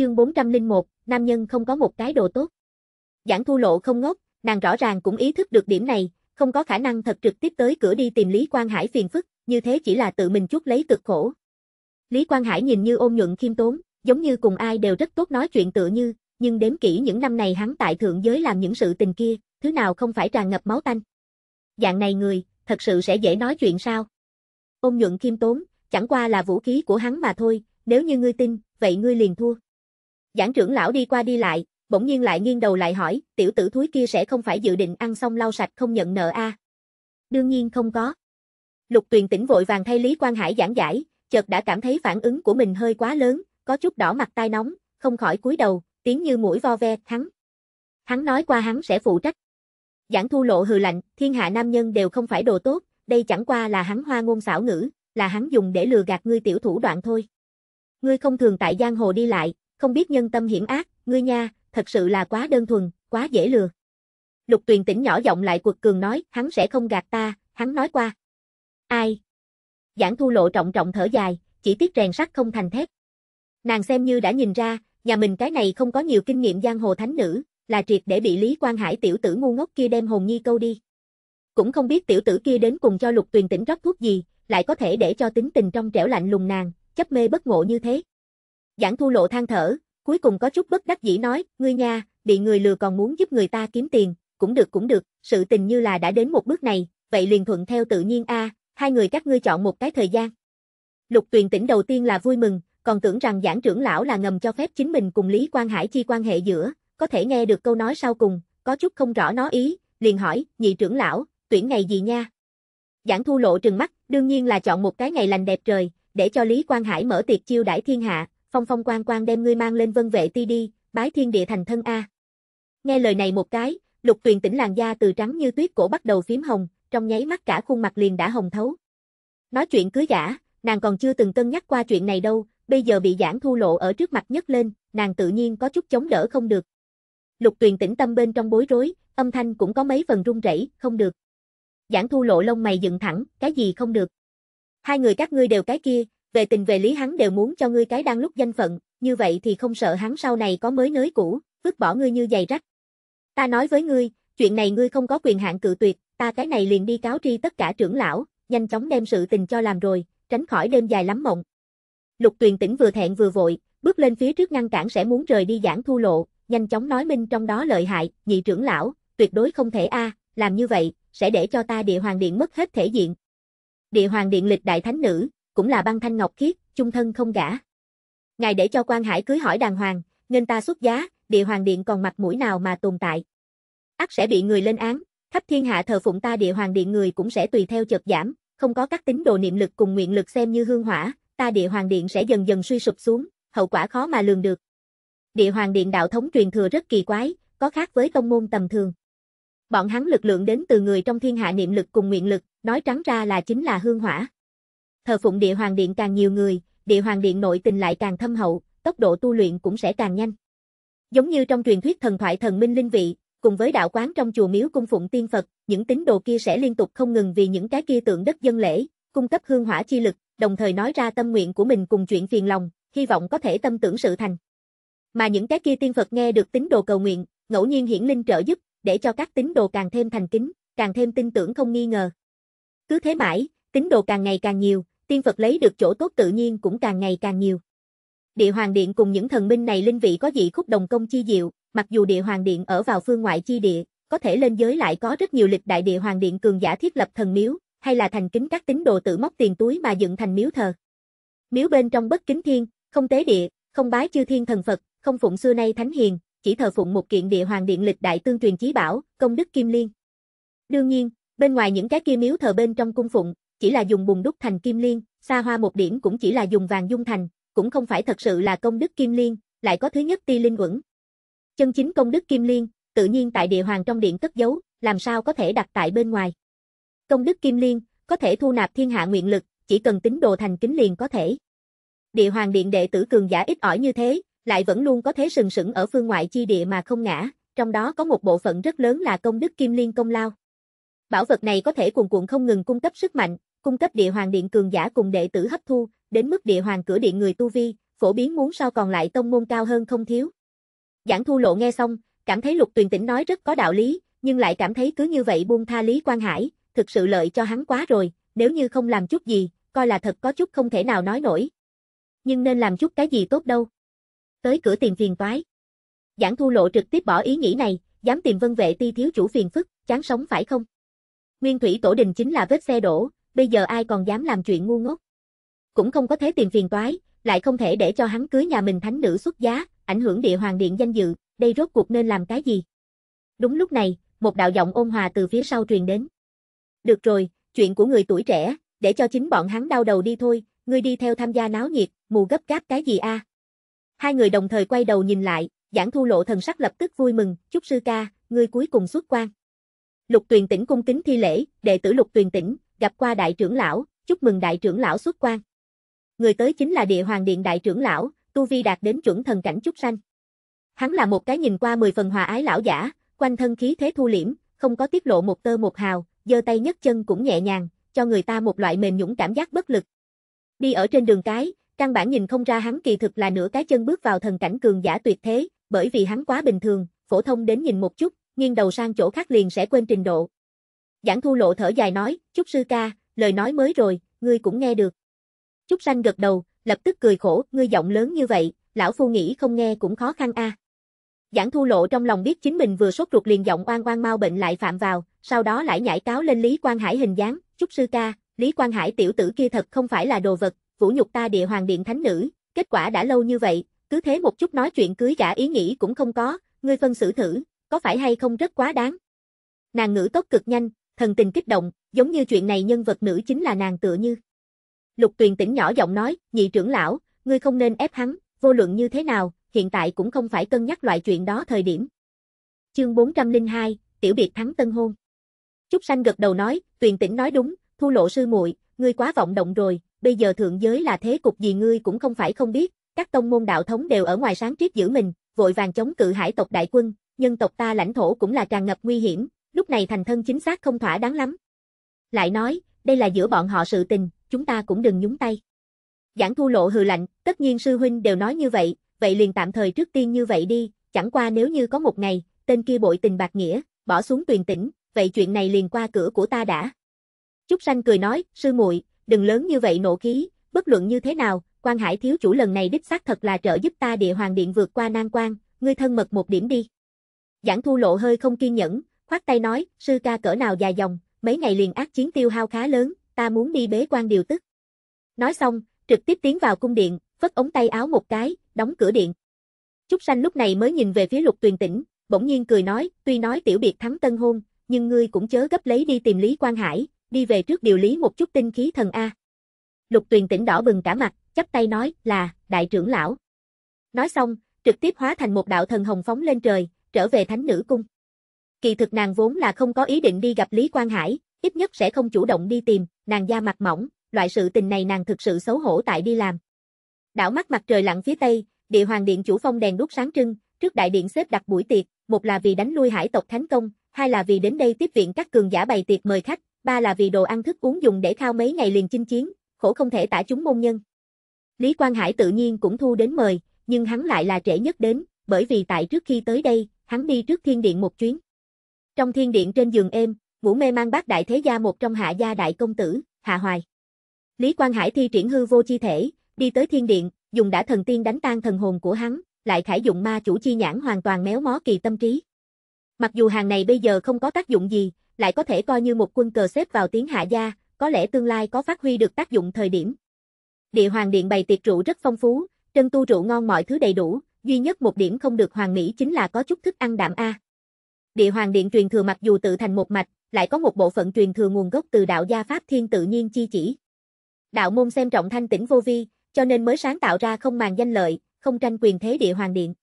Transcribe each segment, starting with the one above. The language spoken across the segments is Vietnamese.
Chương 401, nam nhân không có một cái đồ tốt. Giảng thu lộ không ngốc, nàng rõ ràng cũng ý thức được điểm này, không có khả năng thật trực tiếp tới cửa đi tìm Lý Quang Hải phiền phức, như thế chỉ là tự mình chút lấy cực khổ. Lý Quang Hải nhìn như ôn nhuận khiêm tốn, giống như cùng ai đều rất tốt nói chuyện tựa như, nhưng đếm kỹ những năm này hắn tại thượng giới làm những sự tình kia, thứ nào không phải tràn ngập máu tanh. Dạng này người, thật sự sẽ dễ nói chuyện sao? Ôn nhuận khiêm tốn, chẳng qua là vũ khí của hắn mà thôi, nếu như ngươi tin, vậy ngươi liền thua. Giảng trưởng lão đi qua đi lại, bỗng nhiên lại nghiêng đầu lại hỏi, tiểu tử thúi kia sẽ không phải dự định ăn xong lau sạch không nhận nợ a Đương nhiên không có. Lục tuyền tỉnh vội vàng thay Lý Quang Hải giảng giải, chợt đã cảm thấy phản ứng của mình hơi quá lớn, có chút đỏ mặt tai nóng, không khỏi cúi đầu, tiếng như mũi vo ve, hắn. Hắn nói qua hắn sẽ phụ trách. Giảng thu lộ hừ lạnh, thiên hạ nam nhân đều không phải đồ tốt, đây chẳng qua là hắn hoa ngôn xảo ngữ, là hắn dùng để lừa gạt ngươi tiểu thủ đoạn thôi. Ngươi không thường tại giang hồ đi lại, không biết nhân tâm hiểm ác, ngươi nha, thật sự là quá đơn thuần, quá dễ lừa. Lục Tuyền tỉnh nhỏ giọng lại quật cường nói, hắn sẽ không gạt ta, hắn nói qua. Ai? Giảng thu lộ trọng trọng thở dài, chỉ tiếc rèn sắt không thành thép. Nàng xem như đã nhìn ra, nhà mình cái này không có nhiều kinh nghiệm giang hồ thánh nữ, là triệt để bị Lý Quang Hải tiểu tử ngu ngốc kia đem hồn nhi câu đi. Cũng không biết tiểu tử kia đến cùng cho lục tuyền tỉnh rót thuốc gì, lại có thể để cho tính tình trong trẻo lạnh lùng nàng, chấp mê bất ngộ như thế. Giảng thu lộ than thở, cuối cùng có chút bất đắc dĩ nói, ngươi nha, bị người lừa còn muốn giúp người ta kiếm tiền, cũng được cũng được, sự tình như là đã đến một bước này, vậy liền thuận theo tự nhiên a, hai người các ngươi chọn một cái thời gian. Lục Tuyền tỉnh đầu tiên là vui mừng, còn tưởng rằng giảng trưởng lão là ngầm cho phép chính mình cùng Lý Quan Hải chi quan hệ giữa, có thể nghe được câu nói sau cùng, có chút không rõ nó ý, liền hỏi, nhị trưởng lão, tuyển ngày gì nha? Giảng thu lộ trừng mắt, đương nhiên là chọn một cái ngày lành đẹp trời, để cho Lý Quan Hải mở tiệc chiêu đãi thiên hạ, phong phong quan quan đem ngươi mang lên vân vệ ti đi, bái thiên địa thành thân A. Nghe lời này một cái, lục tuyền tỉnh làn da từ trắng như tuyết cổ bắt đầu phím hồng, trong nháy mắt cả khuôn mặt liền đã hồng thấu. Nói chuyện cưới giả, nàng còn chưa từng cân nhắc qua chuyện này đâu, bây giờ bị giảng thu lộ ở trước mặt nhất lên, nàng tự nhiên có chút chống đỡ không được. Lục tuyền tỉnh tâm bên trong bối rối, âm thanh cũng có mấy phần run rẩy, không được. Giảng thu lộ lông mày dựng thẳng, cái gì không được. Hai người các ngươi đều cái kia, về tình về lý hắn đều muốn cho ngươi cái đang lúc danh phận, như vậy thì không sợ hắn sau này có mới nới cũ, vứt bỏ ngươi như giày rách. Ta nói với ngươi, chuyện này ngươi không có quyền hạn cự tuyệt, ta cái này liền đi cáo tri tất cả trưởng lão, nhanh chóng đem sự tình cho làm rồi, tránh khỏi đêm dài lắm mộng. Lục Tuyền tỉnh vừa thẹn vừa vội, bước lên phía trước ngăn cản sẽ muốn rời đi giảng thu lộ, nhanh chóng nói minh trong đó lợi hại, nhị trưởng lão, tuyệt đối không thể a, à, làm như vậy sẽ để cho ta địa hoàng điện mất hết thể diện. Địa hoàng điện lịch đại thánh nữ, cũng là băng thanh ngọc khiết, chung thân không gả. Ngài để cho quan hải cưới hỏi đàng hoàng, nên ta xuất giá, địa hoàng điện còn mặt mũi nào mà tồn tại. ắt sẽ bị người lên án, khắp thiên hạ thờ phụng ta địa hoàng điện người cũng sẽ tùy theo chợt giảm, không có các tín đồ niệm lực cùng nguyện lực xem như hương hỏa, ta địa hoàng điện sẽ dần dần suy sụp xuống, hậu quả khó mà lường được. Địa hoàng điện đạo thống truyền thừa rất kỳ quái, có khác với tông môn tầm thường. Bọn hắn lực lượng đến từ người trong thiên hạ niệm lực cùng nguyện lực, nói trắng ra là chính là hương hỏa. Thờ phụng địa hoàng điện càng nhiều người, địa hoàng điện nội tình lại càng thâm hậu, tốc độ tu luyện cũng sẽ càng nhanh. Giống như trong truyền thuyết thần thoại thần minh linh vị, cùng với đạo quán trong chùa miếu cung phụng tiên Phật, những tín đồ kia sẽ liên tục không ngừng vì những cái kia tượng đất dân lễ, cung cấp hương hỏa chi lực, đồng thời nói ra tâm nguyện của mình cùng chuyện phiền lòng, hy vọng có thể tâm tưởng sự thành. Mà những cái kia tiên Phật nghe được tín đồ cầu nguyện, ngẫu nhiên hiển linh trợ giúp, để cho các tín đồ càng thêm thành kính, càng thêm tin tưởng không nghi ngờ. Cứ thế mãi, tín đồ càng ngày càng nhiều, tiên Phật lấy được chỗ tốt tự nhiên cũng càng ngày càng nhiều. Địa Hoàng Điện cùng những thần minh này linh vị có dị khúc đồng công chi diệu, mặc dù Địa Hoàng Điện ở vào phương ngoại chi địa, có thể lên giới lại có rất nhiều lịch đại Địa Hoàng Điện cường giả thiết lập thần miếu, hay là thành kính các tín đồ tự móc tiền túi mà dựng thành miếu thờ. Miếu bên trong bất kính thiên, không tế địa, không bái chư thiên thần Phật, không phụng xưa nay thánh hiền, chỉ thờ phụng một kiện Địa Hoàng Điện lịch đại tương truyền chí bảo, công đức kim liên. Đương nhiên, bên ngoài những cái kia miếu thờ bên trong cung phụng, chỉ là dùng bùn đúc thành kim liên, xa hoa một điểm cũng chỉ là dùng vàng dung thành, cũng không phải thật sự là công đức kim liên, lại có thứ nhất ti linh quẩn. Chân chính công đức kim liên, tự nhiên tại địa hoàng trong điện cất giấu, làm sao có thể đặt tại bên ngoài. Công đức kim liên, có thể thu nạp thiên hạ nguyện lực, chỉ cần tính đồ thành kính liền có thể. Địa hoàng điện đệ tử cường giả ít ỏi như thế, lại vẫn luôn có thế sừng sững ở phương ngoại chi địa mà không ngã, trong đó có một bộ phận rất lớn là công đức kim liên công lao. Bảo vật này có thể cuồn cuộn không ngừng cung cấp sức mạnh, cung cấp địa hoàng điện cường giả cùng đệ tử hấp thu, đến mức địa hoàng cửa điện người tu vi, phổ biến muốn so còn lại tông môn cao hơn không thiếu. Giảng thu lộ nghe xong, cảm thấy lục tuyền tỉnh nói rất có đạo lý, nhưng lại cảm thấy cứ như vậy buông tha Lý quan Hải, thực sự lợi cho hắn quá rồi, nếu như không làm chút gì, coi là thật có chút không thể nào nói nổi. Nhưng nên làm chút cái gì tốt đâu. Tới cửa tiền phiền toái. Giảng thu lộ trực tiếp bỏ ý nghĩ này, dám tìm vân vệ ti thiếu chủ phiền phức, chán sống phải không? Nguyên thủy tổ đình chính là vết xe đổ, bây giờ ai còn dám làm chuyện ngu ngốc. Cũng không có thế tiền phiền toái, lại không thể để cho hắn cưới nhà mình thánh nữ xuất giá, ảnh hưởng địa hoàng điện danh dự, đây rốt cuộc nên làm cái gì? Đúng lúc này, một đạo giọng ôn hòa từ phía sau truyền đến. Được rồi, chuyện của người tuổi trẻ, để cho chính bọn hắn đau đầu đi thôi, ngươi đi theo tham gia náo nhiệt, mù gấp gáp cái gì a? Hai người đồng thời quay đầu nhìn lại, giảng thu lộ thần sắc lập tức vui mừng, chúc sư ca, ngươi cuối cùng xuất quan. Lục tuyền tỉnh cung kính thi lễ, đệ tử lục tuyền tỉnh, gặp qua đại trưởng lão, chúc mừng đại trưởng lão xuất quan. Người tới chính là địa hoàng điện đại trưởng lão, tu vi đạt đến chuẩn thần cảnh trúc sanh. Hắn là một cái nhìn qua mười phần hòa ái lão giả, quanh thân khí thế thu liễm, không có tiết lộ một tơ một hào, giơ tay nhấc chân cũng nhẹ nhàng, cho người ta một loại mềm nhũng cảm giác bất lực. Đi ở trên đường cái, căn bản nhìn không ra hắn kỳ thực là nửa cái chân bước vào thần cảnh cường giả tuyệt thế, bởi vì hắn quá bình thường, phổ thông đến nhìn một chút, nghiêng đầu sang chỗ khác liền sẽ quên trình độ, Giảng thu lộ thở dài nói, Trúc sư ca, lời nói mới rồi, ngươi cũng nghe được. Trúc sanh gật đầu, lập tức cười khổ, ngươi giọng lớn như vậy, lão phu nghĩ không nghe cũng khó khăn a. À. Giảng thu lộ trong lòng biết chính mình vừa sốt ruột liền giọng oan oan mau bệnh lại phạm vào, sau đó lại nhảy cáo lên Lý Quang Hải hình dáng, Trúc sư ca, Lý Quang Hải tiểu tử kia thật không phải là đồ vật, vũ nhục ta địa hoàng điện thánh nữ, kết quả đã lâu như vậy, cứ thế một chút nói chuyện cưới gả ý nghĩ cũng không có, ngươi phân xử thử, có phải hay không rất quá đáng. Nàng ngữ tốc cực nhanh, thần tình kích động, giống như chuyện này nhân vật nữ chính là nàng tựa như. Lục Tuyền tỉnh nhỏ giọng nói, nhị trưởng lão, ngươi không nên ép hắn, vô luận như thế nào, hiện tại cũng không phải cân nhắc loại chuyện đó thời điểm. Chương 402, tiểu biệt thắng tân hôn. Trúc Sanh gật đầu nói, Tuyền tỉnh nói đúng, thu lộ sư muội, ngươi quá vọng động rồi, bây giờ thượng giới là thế cục gì ngươi cũng không phải không biết, các tông môn đạo thống đều ở ngoài sáng triết giữ mình, vội vàng chống cự hải tộc đại quân, nhân tộc ta lãnh thổ cũng là tràn ngập nguy hiểm, lúc này thành thân chính xác không thỏa đáng lắm. Lại nói, đây là giữa bọn họ sự tình, chúng ta cũng đừng nhúng tay. Giảng thu lộ hừ lạnh, tất nhiên sư huynh đều nói như vậy, vậy liền tạm thời trước tiên như vậy đi, chẳng qua nếu như có một ngày, tên kia bội tình bạc nghĩa, bỏ xuống tuyền tỉnh, vậy chuyện này liền qua cửa của ta đã. Trúc Sanh cười nói, sư muội, đừng lớn như vậy nộ khí, bất luận như thế nào, quan hải thiếu chủ lần này đích xác thật là trợ giúp ta địa hoàng điện vượt qua nan quan, ngươi thân mật một điểm đi. Giảng thu lộ hơi không kiên nhẫn, khoát tay nói, sư ca cỡ nào dài dòng, mấy ngày liền ác chiến tiêu hao khá lớn, ta muốn đi bế quan điều tức. Nói xong, trực tiếp tiến vào cung điện, phất ống tay áo một cái, đóng cửa điện. Trúc Sanh lúc này mới nhìn về phía lục tuyền tỉnh, bỗng nhiên cười nói, tuy nói tiểu biệt thắng tân hôn, nhưng ngươi cũng chớ gấp lấy đi tìm Lý Quang Hải, đi về trước điều lý một chút tinh khí thần A. Lục tuyền tỉnh đỏ bừng cả mặt, chắp tay nói, là, đại trưởng lão. Nói xong, trực tiếp hóa thành một đạo thần hồng phóng lên trời, trở về thánh nữ cung. Kỳ thực nàng vốn là không có ý định đi gặp Lý Quang Hải, ít nhất sẽ không chủ động đi tìm, nàng da mặt mỏng, loại sự tình này nàng thực sự xấu hổ tại đi làm. Đảo mắt mặt trời lặn phía tây, địa hoàng điện chủ phong đèn đốt sáng trưng, trước đại điện xếp đặt buổi tiệc, một là vì đánh lui hải tộc thánh công, hai là vì đến đây tiếp viện các cường giả bày tiệc mời khách, ba là vì đồ ăn thức uống dùng để thao mấy ngày liền chinh chiến, khổ không thể tả chúng môn nhân. Lý Quang Hải tự nhiên cũng thu đến mời, nhưng hắn lại là trễ nhất đến, bởi vì tại trước khi tới đây, hắn đi trước thiên điện một chuyến. Trong thiên điện trên giường êm, ngủ mê mang bác đại thế gia một trong hạ gia đại công tử, hạ hoài. Lý Quang Hải thi triển hư vô chi thể, đi tới thiên điện, dùng đã thần tiên đánh tan thần hồn của hắn, lại khải dụng ma chủ chi nhãn hoàn toàn méo mó kỳ tâm trí. Mặc dù hàng này bây giờ không có tác dụng gì, lại có thể coi như một quân cờ xếp vào tiếng hạ gia, có lẽ tương lai có phát huy được tác dụng thời điểm. Địa hoàng điện bày tiệc rượu rất phong phú, chân tu rượu ngon mọi thứ đầy đủ, duy nhất một điểm không được hoàng mỹ chính là có chút thức ăn đạm a. À. Địa hoàng điện truyền thừa mặc dù tự thành một mạch, lại có một bộ phận truyền thừa nguồn gốc từ đạo gia Pháp Thiên tự nhiên chi chỉ. Đạo môn xem trọng thanh tĩnh vô vi, cho nên mới sáng tạo ra không màng danh lợi, không tranh quyền thế địa hoàng điện.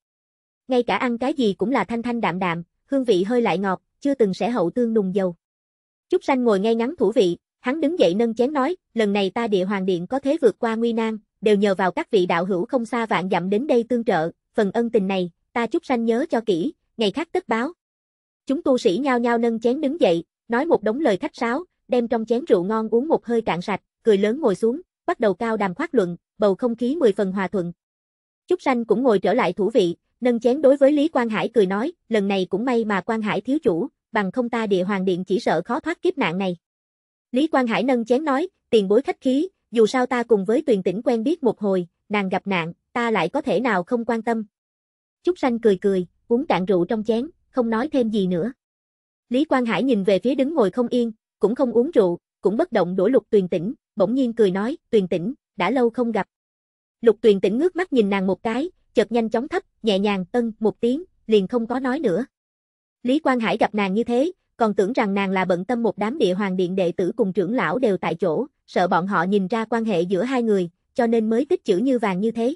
Ngay cả ăn cái gì cũng là thanh thanh đạm đạm, hương vị hơi lại ngọt, chưa từng sẽ hậu tương nùng dầu. Trúc Sanh ngồi ngay ngắn thủ vị, hắn đứng dậy nâng chén nói, lần này ta địa hoàng điện có thế vượt qua nguy nan, đều nhờ vào các vị đạo hữu không xa vạn dặm đến đây tương trợ, phần ân tình này, ta Trúc Sanh nhớ cho kỹ, ngày khác tất báo, Chúng tu sĩ nhao nhao nâng chén đứng dậy, nói một đống lời khách sáo, đem trong chén rượu ngon uống một hơi cạn sạch, cười lớn ngồi xuống, bắt đầu cao đàm khoác luận, bầu không khí mười phần hòa thuận. Trúc Sanh cũng ngồi trở lại thủ vị, nâng chén đối với Lý Quang Hải cười nói, lần này cũng may mà Quang Hải thiếu chủ, bằng không ta địa hoàng điện chỉ sợ khó thoát kiếp nạn này. Lý Quang Hải nâng chén nói, tiền bối khách khí, dù sao ta cùng với tuyền tỉnh quen biết một hồi, nàng gặp nạn, ta lại có thể nào không quan tâm. Trúc Sanh cười cười, uống cạn rượu trong chén, không nói thêm gì nữa. Lý Quang Hải nhìn về phía đứng ngồi không yên, cũng không uống rượu, cũng bất động đổ lục tuyền tỉnh, bỗng nhiên cười nói, tuyền tỉnh, đã lâu không gặp. Lục tuyền tỉnh ngước mắt nhìn nàng một cái, chợt nhanh chóng thấp, nhẹ nhàng ân một tiếng, liền không có nói nữa. Lý Quang Hải gặp nàng như thế, còn tưởng rằng nàng là bận tâm một đám địa hoàng điện đệ tử cùng trưởng lão đều tại chỗ, sợ bọn họ nhìn ra quan hệ giữa hai người, cho nên mới tích chữ như vàng như thế.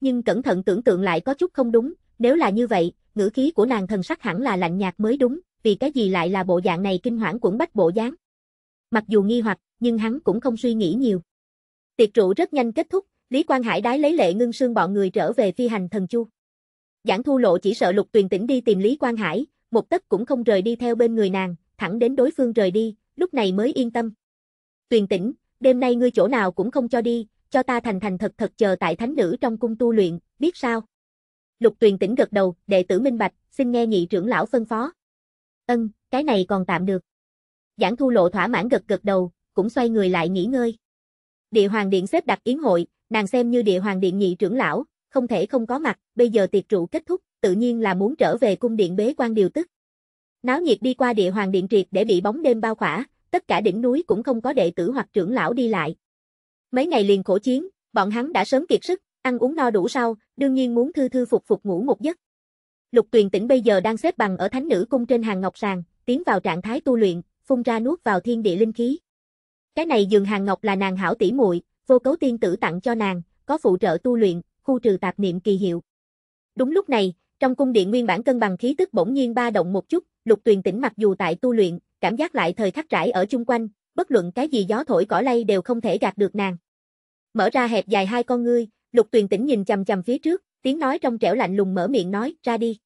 Nhưng cẩn thận tưởng tượng lại có chút không đúng, nếu là như vậy, ngữ khí của nàng thần sắc hẳn là lạnh nhạt mới đúng, vì cái gì lại là bộ dạng này kinh hoảng cũng bách bộ dáng. Mặc dù nghi hoặc, nhưng hắn cũng không suy nghĩ nhiều. Tiệc rượu rất nhanh kết thúc, Lý Quang Hải đái lấy lệ ngưng sương bọn người trở về phi hành thần chu. Giảng thu lộ chỉ sợ lục tuyền tỉnh đi tìm Lý Quang Hải, một tấc cũng không rời đi theo bên người nàng, thẳng đến đối phương rời đi, lúc này mới yên tâm. Tuyền tỉnh, đêm nay ngươi chỗ nào cũng không cho đi, cho ta thành thành thật thật chờ tại thánh nữ trong cung tu luyện, biết sao? Lục Tuyền tỉnh gật đầu, đệ tử minh bạch, xin nghe nhị trưởng lão phân phó. Ân, cái này còn tạm được. Giảng thu lộ thỏa mãn gật gật đầu, cũng xoay người lại nghỉ ngơi. Địa hoàng điện xếp đặt yến hội, nàng xem như địa hoàng điện nhị trưởng lão, không thể không có mặt, bây giờ tiệc trụ kết thúc, tự nhiên là muốn trở về cung điện bế quan điều tức. Náo nhiệt đi qua địa hoàng điện triệt để bị bóng đêm bao khỏa, tất cả đỉnh núi cũng không có đệ tử hoặc trưởng lão đi lại. Mấy ngày liền khổ chiến, bọn hắn đã sớm kiệt sức, Ăn uống no đủ sau, đương nhiên muốn thư thư phục phục ngủ một giấc. Lục Tuyền Tĩnh bây giờ đang xếp bằng ở Thánh Nữ cung trên hàng ngọc sàn, tiến vào trạng thái tu luyện, phun ra nuốt vào thiên địa linh khí. Cái này giường hàng ngọc là nàng hảo tỷ muội, vô cấu tiên tử tặng cho nàng, có phụ trợ tu luyện, khu trừ tạp niệm kỳ hiệu. Đúng lúc này, trong cung điện nguyên bản cân bằng khí tức bỗng nhiên ba động một chút, Lục Tuyền Tĩnh mặc dù tại tu luyện, cảm giác lại thời khắc trải ở chung quanh, bất luận cái gì gió thổi cỏ lay đều không thể gạt được nàng. Mở ra hẹp dài hai con ngươi, Lục Tuyền tỉnh nhìn chằm chằm phía trước, tiếng nói trong trẻo lạnh lùng mở miệng nói, ra đi.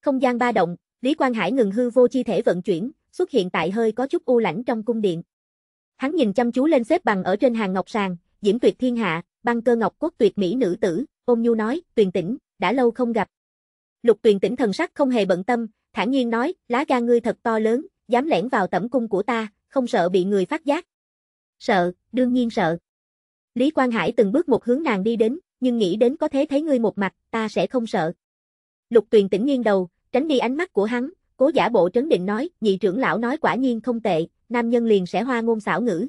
Không gian ba động, Lý Quang Hải ngừng hư vô chi thể vận chuyển, xuất hiện tại hơi có chút u lãnh trong cung điện. Hắn nhìn chăm chú lên xếp bằng ở trên hàng ngọc sàng, Diễm Tuyệt Thiên Hạ, băng cơ ngọc cốt tuyệt mỹ nữ tử, Ôn nhu nói, "Tuyền Tĩnh, đã lâu không gặp." Lục Tuyền Tĩnh thần sắc không hề bận tâm, thản nhiên nói, "Lá gan ngươi thật to lớn, dám lẻn vào tẩm cung của ta, không sợ bị người phát giác?" "Sợ, đương nhiên sợ." Lý Quang Hải từng bước một hướng nàng đi đến, nhưng nghĩ đến có thế thấy ngươi một mặt, ta sẽ không sợ. Lục Tuyền tỉnh nghiêng đầu, tránh đi ánh mắt của hắn, cố giả bộ trấn định nói, nhị trưởng lão nói quả nhiên không tệ, nam nhân liền sẽ hoa ngôn xảo ngữ.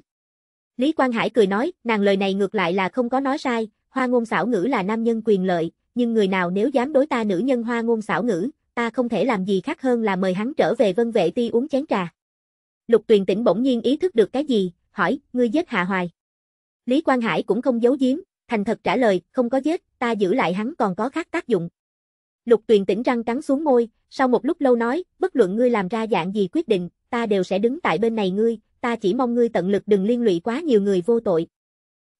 Lý Quang Hải cười nói, nàng lời này ngược lại là không có nói sai, hoa ngôn xảo ngữ là nam nhân quyền lợi, nhưng người nào nếu dám đối ta nữ nhân hoa ngôn xảo ngữ, ta không thể làm gì khác hơn là mời hắn trở về vân vệ ti uống chén trà. Lục Tuyền tỉnh bỗng nhiên ý thức được cái gì, hỏi, ngươi giết Hạ Hoài. Lý Quang Hải cũng không giấu giếm, thành thật trả lời, không có giết, ta giữ lại hắn còn có khác tác dụng. Lục Tuyền tỉnh răng cắn xuống môi, sau một lúc lâu nói, bất luận ngươi làm ra dạng gì quyết định, ta đều sẽ đứng tại bên này ngươi, ta chỉ mong ngươi tận lực đừng liên lụy quá nhiều người vô tội.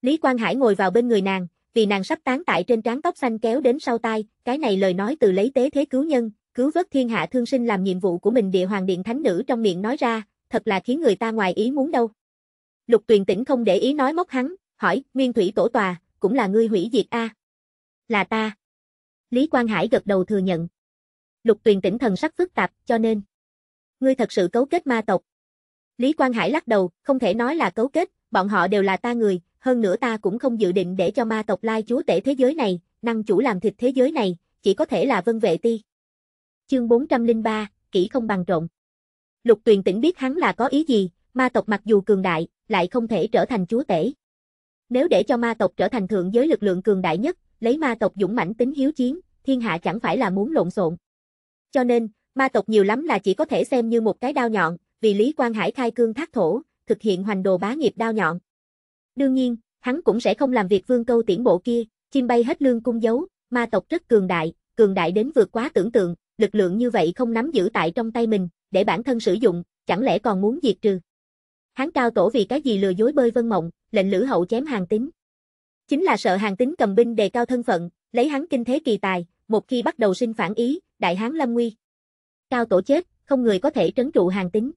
Lý Quang Hải ngồi vào bên người nàng, vì nàng sắp tán tại trên trán tóc xanh kéo đến sau tai, cái này lời nói từ lấy tế thế cứu nhân, cứu vớt thiên hạ thương sinh làm nhiệm vụ của mình địa hoàng điện thánh nữ trong miệng nói ra, thật là khiến người ta ngoài ý muốn đâu. Lục Tuyền Tĩnh không để ý nói móc hắn, hỏi, Nguyên Thủy Tổ Tòa, cũng là ngươi hủy diệt a Là ta. Lý Quang Hải gật đầu thừa nhận. Lục Tuyền Tĩnh thần sắc phức tạp, cho nên. Ngươi thật sự cấu kết ma tộc. Lý Quang Hải lắc đầu, không thể nói là cấu kết, bọn họ đều là ta người, hơn nữa ta cũng không dự định để cho ma tộc lai chúa tể thế giới này, năng chủ làm thịt thế giới này, chỉ có thể là vân vệ ti. Chương 403, kỹ không bằng trộn. Lục Tuyền Tĩnh biết hắn là có ý gì, ma tộc mặc dù cường đại, lại không thể trở thành chúa tể. Nếu để cho ma tộc trở thành thượng giới lực lượng cường đại nhất, lấy ma tộc dũng mãnh tính hiếu chiến, thiên hạ chẳng phải là muốn lộn xộn. Cho nên, ma tộc nhiều lắm là chỉ có thể xem như một cái đao nhọn, vì Lý Quang Hải khai cương thác thổ, thực hiện hoành đồ bá nghiệp đao nhọn. Đương nhiên, hắn cũng sẽ không làm việc vương câu tiễn bộ kia, chim bay hết lương cung dấu, ma tộc rất cường đại, cường đại đến vượt quá tưởng tượng, lực lượng như vậy không nắm giữ tại trong tay mình, để bản thân sử dụng, chẳng lẽ còn muốn diệt trừ. Hán cao tổ vì cái gì lừa dối bơi vân mộng, lệnh lữ hậu chém hàng tính. Chính là sợ hàng tính cầm binh đề cao thân phận, lấy hắn kinh thế kỳ tài, một khi bắt đầu sinh phản ý, đại hán lâm nguy. Cao tổ chết, không người có thể trấn trụ hàng tính.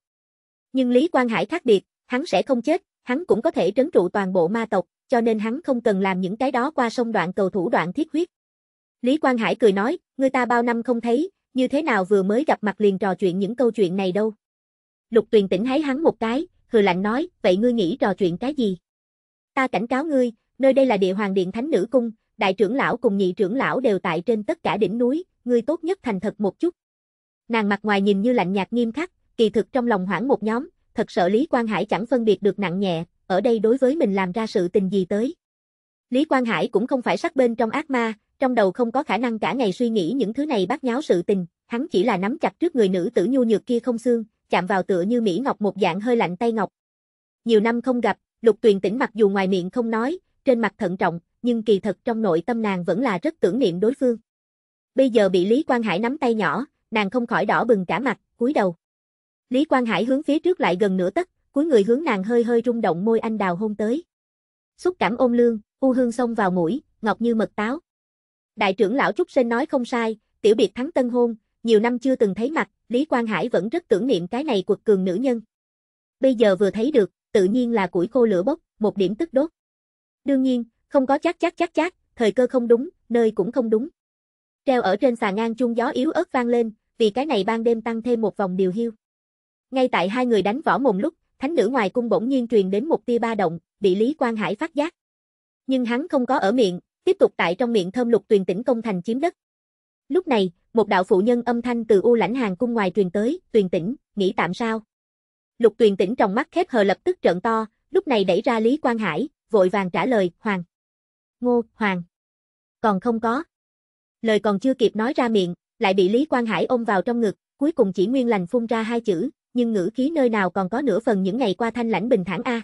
Nhưng Lý Quang Hải khác biệt, hắn sẽ không chết, hắn cũng có thể trấn trụ toàn bộ ma tộc, cho nên hắn không cần làm những cái đó qua sông đoạn cầu thủ đoạn thiết huyết. Lý Quang Hải cười nói, người ta bao năm không thấy, như thế nào vừa mới gặp mặt liền trò chuyện những câu chuyện này đâu. Lục Tuyền tỉnh thấy hắn một cái, hừ lạnh nói, vậy ngươi nghĩ trò chuyện cái gì? Ta cảnh cáo ngươi, nơi đây là địa hoàng điện thánh nữ cung, đại trưởng lão cùng nhị trưởng lão đều tại trên tất cả đỉnh núi, ngươi tốt nhất thành thật một chút. Nàng mặt ngoài nhìn như lạnh nhạt nghiêm khắc, kỳ thực trong lòng hoảng một nhóm, thật sợ Lý Quang Hải chẳng phân biệt được nặng nhẹ, ở đây đối với mình làm ra sự tình gì tới. Lý Quang Hải cũng không phải sắc bên trong ác ma, trong đầu không có khả năng cả ngày suy nghĩ những thứ này bác nháo sự tình, hắn chỉ là nắm chặt trước người nữ tử nhu nhược kia không xương, chạm vào tựa như Mỹ Ngọc một dạng hơi lạnh tay Ngọc. Nhiều năm không gặp, lục tuyền tĩnh mặc dù ngoài miệng không nói, trên mặt thận trọng, nhưng kỳ thật trong nội tâm nàng vẫn là rất tưởng niệm đối phương. Bây giờ bị Lý Quang Hải nắm tay nhỏ, nàng không khỏi đỏ bừng cả mặt, cúi đầu. Lý Quang Hải hướng phía trước lại gần nửa tấc, cuối người hướng nàng hơi hơi rung động môi anh đào hôn tới. Xúc cảm ôm lương, u hương xông vào mũi, ngọc như mật táo. Đại trưởng lão Trúc Sinh nói không sai, tiểu biệt thắng tân hôn, nhiều năm chưa từng thấy mặt, Lý Quang Hải vẫn rất tưởng niệm cái này quật cường nữ nhân. Bây giờ vừa thấy được, tự nhiên là củi khô lửa bốc, một điểm tức đốt. Đương nhiên, không có chắc chắc chắc chắc, thời cơ không đúng, nơi cũng không đúng. Treo ở trên xà ngang chung gió yếu ớt vang lên, vì cái này ban đêm tăng thêm một vòng điều hiu. Ngay tại hai người đánh võ mồm lúc, thánh nữ ngoài cung bỗng nhiên truyền đến một tia ba động, bị Lý Quang Hải phát giác. Nhưng hắn không có ở miệng, tiếp tục tại trong miệng thơm lục tuyền tỉnh công thành chiếm đất. Lúc này, một đạo phụ nhân âm thanh từ u lãnh hàng cung ngoài truyền tới, tuyền tỉnh, nghĩ tạm sao. Lục tuyền tỉnh trong mắt khép hờ lập tức trợn to, lúc này đẩy ra Lý Quang Hải, vội vàng trả lời, Hoàng. Ngô, Hoàng. Còn không có. Lời còn chưa kịp nói ra miệng, lại bị Lý Quang Hải ôm vào trong ngực, cuối cùng chỉ nguyên lành phun ra hai chữ, nhưng ngữ khí nơi nào còn có nửa phần những ngày qua thanh lãnh bình thản a.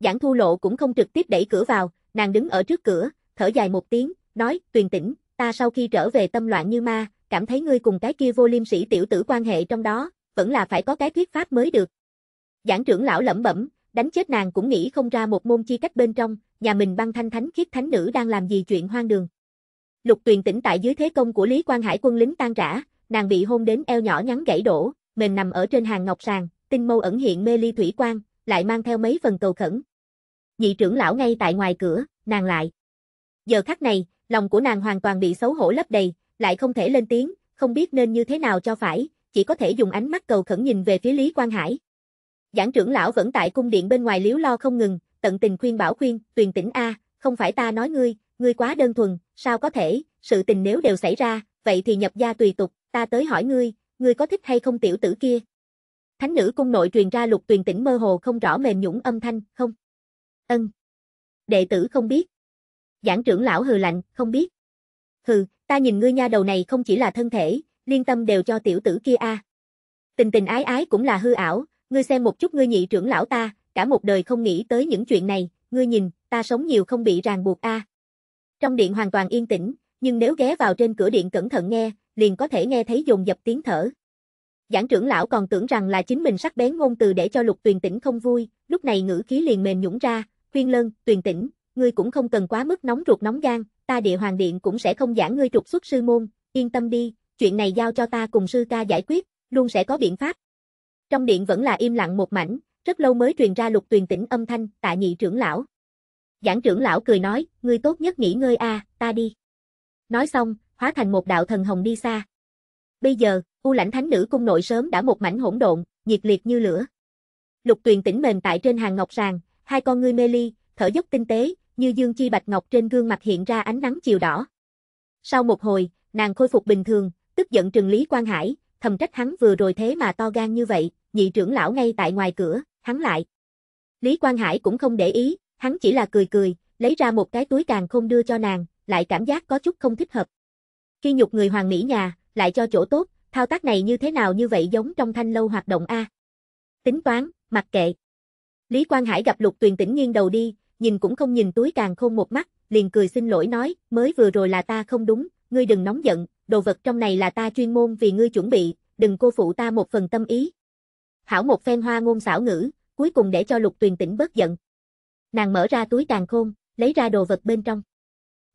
Giảng Thu Lộ cũng không trực tiếp đẩy cửa vào, nàng đứng ở trước cửa, thở dài một tiếng, nói, "Tuyền Tĩnh, ta sau khi trở về tâm loạn như ma, cảm thấy ngươi cùng cái kia vô liêm sĩ tiểu tử quan hệ trong đó, vẫn là phải có cái thuyết pháp mới được. Giảng trưởng lão lẩm bẩm, đánh chết nàng cũng nghĩ không ra một môn chi cách bên trong, nhà mình băng thanh thánh khiết thánh nữ đang làm gì chuyện hoang đường. Lục tuyền tỉnh tại dưới thế công của Lý Quang Hải quân lính tan rã, nàng bị hôn đến eo nhỏ nhắn gãy đổ, mềm nằm ở trên hàng ngọc sàng tinh mâu ẩn hiện mê ly thủy quang, lại mang theo mấy phần cầu khẩn. Nhị trưởng lão ngay tại ngoài cửa, nàng lại. Giờ khắc này, lòng của nàng hoàn toàn bị xấu hổ lấp đầy, lại không thể lên tiếng, không biết nên như thế nào cho phải, chỉ có thể dùng ánh mắt cầu khẩn nhìn về phía Lý Quang Hải. Giảng trưởng lão vẫn tại cung điện bên ngoài liếu lo không ngừng, tận tình khuyên bảo khuyên, tuyền tỉnh A, không phải ta nói ngươi, ngươi quá đơn thuần, sao có thể, sự tình nếu đều xảy ra, vậy thì nhập gia tùy tục, ta tới hỏi ngươi, ngươi có thích hay không tiểu tử kia? Thánh nữ cung nội truyền ra lục tuyền tỉnh mơ hồ không rõ mềm nhũng âm thanh, không? Ân. Đệ tử không biết. Giảng trưởng lão hừ lạnh, không biết. Hừ, Ta nhìn ngươi nha đầu này không chỉ là thân thể, liên tâm đều cho tiểu tử kia a. Tình tình ái ái cũng là hư ảo, ngươi xem một chút ngươi nhị trưởng lão ta, cả một đời không nghĩ tới những chuyện này, ngươi nhìn, ta sống nhiều không bị ràng buộc a. Trong điện hoàn toàn yên tĩnh, nhưng nếu ghé vào trên cửa điện cẩn thận nghe, liền có thể nghe thấy dồn dập tiếng thở. Giảng trưởng lão còn tưởng rằng là chính mình sắc bén ngôn từ để cho lục tuyền tỉnh không vui, lúc này ngữ khí liền mềm nhũng ra, khuyên lân, tuyền tỉnh, ngươi cũng không cần quá mức nóng ruột nóng gan, ta địa hoàng điện cũng sẽ không giảng ngươi trục xuất sư môn, yên tâm đi, chuyện này giao cho ta cùng sư ca giải quyết, luôn sẽ có biện pháp. Trong điện vẫn là im lặng một mảnh, rất lâu mới truyền ra lục tuyền tỉnh âm thanh, tạ nhị trưởng lão. Giảng trưởng lão cười nói, ngươi tốt nhất nghỉ ngơi a, à, ta đi. Nói xong, hóa thành một đạo thần hồng đi xa. Bây giờ, u lãnh thánh nữ cung nội sớm đã một mảnh hỗn độn, nhiệt liệt như lửa. Lục tuyền tỉnh mềm tại trên hàng ngọc sàng, hai con ngươi mê ly, thở dốc tinh tế, như dương chi bạch ngọc trên gương mặt hiện ra ánh nắng chiều đỏ. Sau một hồi, nàng khôi phục bình thường, tức giận trừng Lý Quang Hải, thầm trách hắn vừa rồi thế mà to gan như vậy, nhị trưởng lão ngay tại ngoài cửa, hắn lại. Lý Quang Hải cũng không để ý, hắn chỉ là cười cười, lấy ra một cái túi càng không đưa cho nàng, lại cảm giác có chút không thích hợp. Khi nhục người hoàng mỹ nhà, lại cho chỗ tốt, thao tác này như thế nào như vậy giống trong thanh lâu hoạt động A. Tính toán, mặc kệ. Lý Quang Hải gặp lục tuyền tỉnh nghiêng đầu đi, nhìn cũng không nhìn túi càng khôn một mắt, liền cười xin lỗi nói, mới vừa rồi là ta không đúng, ngươi đừng nóng giận, đồ vật trong này là ta chuyên môn vì ngươi chuẩn bị, đừng cô phụ ta một phần tâm ý. Hảo một phen hoa ngôn xảo ngữ, cuối cùng để cho lục tuyền tỉnh bớt giận. Nàng mở ra túi càng khôn, lấy ra đồ vật bên trong.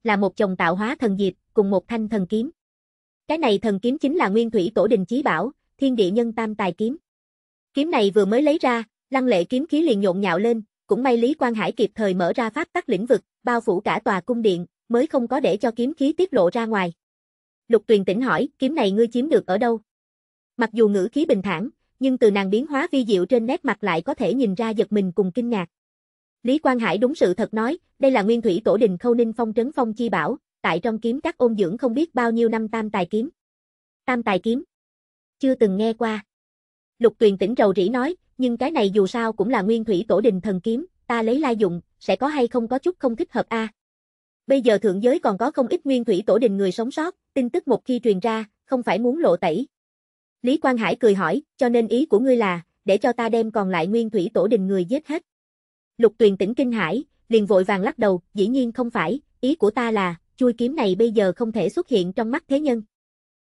Là một chồng tạo hóa thần diệp, cùng một thanh thần kiếm. Cái này thần kiếm chính là nguyên thủy tổ đình chí bảo, thiên địa nhân tam tài kiếm. Kiếm này vừa mới lấy ra, lăng lệ kiếm khí liền nhộn nhạo lên, cũng may Lý Quang Hải kịp thời mở ra pháp tắc lĩnh vực, bao phủ cả tòa cung điện, mới không có để cho kiếm khí tiết lộ ra ngoài. Lục Tuyền tỉnh hỏi, kiếm này ngươi chiếm được ở đâu? Mặc dù ngữ khí bình thản, nhưng từ nàng biến hóa vi diệu trên nét mặt lại có thể nhìn ra giật mình cùng kinh ngạc. Lý Quang Hải đúng sự thật nói, đây là nguyên thủy tổ đình Khâu Ninh Phong trấn phong chi bảo, tại trong kiếm các ôn dưỡng không biết bao nhiêu năm tam tài kiếm. Tam tài kiếm? Chưa từng nghe qua. Lục Tuyền tỉnh rầu rĩ nói, nhưng cái này dù sao cũng là nguyên thủy tổ đình thần kiếm, ta lấy lai dụng, sẽ có hay không có chút không thích hợp a. Bây giờ thượng giới còn có không ít nguyên thủy tổ đình người sống sót, tin tức một khi truyền ra, không phải muốn lộ tẩy. Lý Quang Hải cười hỏi, cho nên ý của ngươi là, để cho ta đem còn lại nguyên thủy tổ đình người giết hết. Lục tuyền tỉnh kinh hải, liền vội vàng lắc đầu, dĩ nhiên không phải, ý của ta là, chui kiếm này bây giờ không thể xuất hiện trong mắt thế nhân.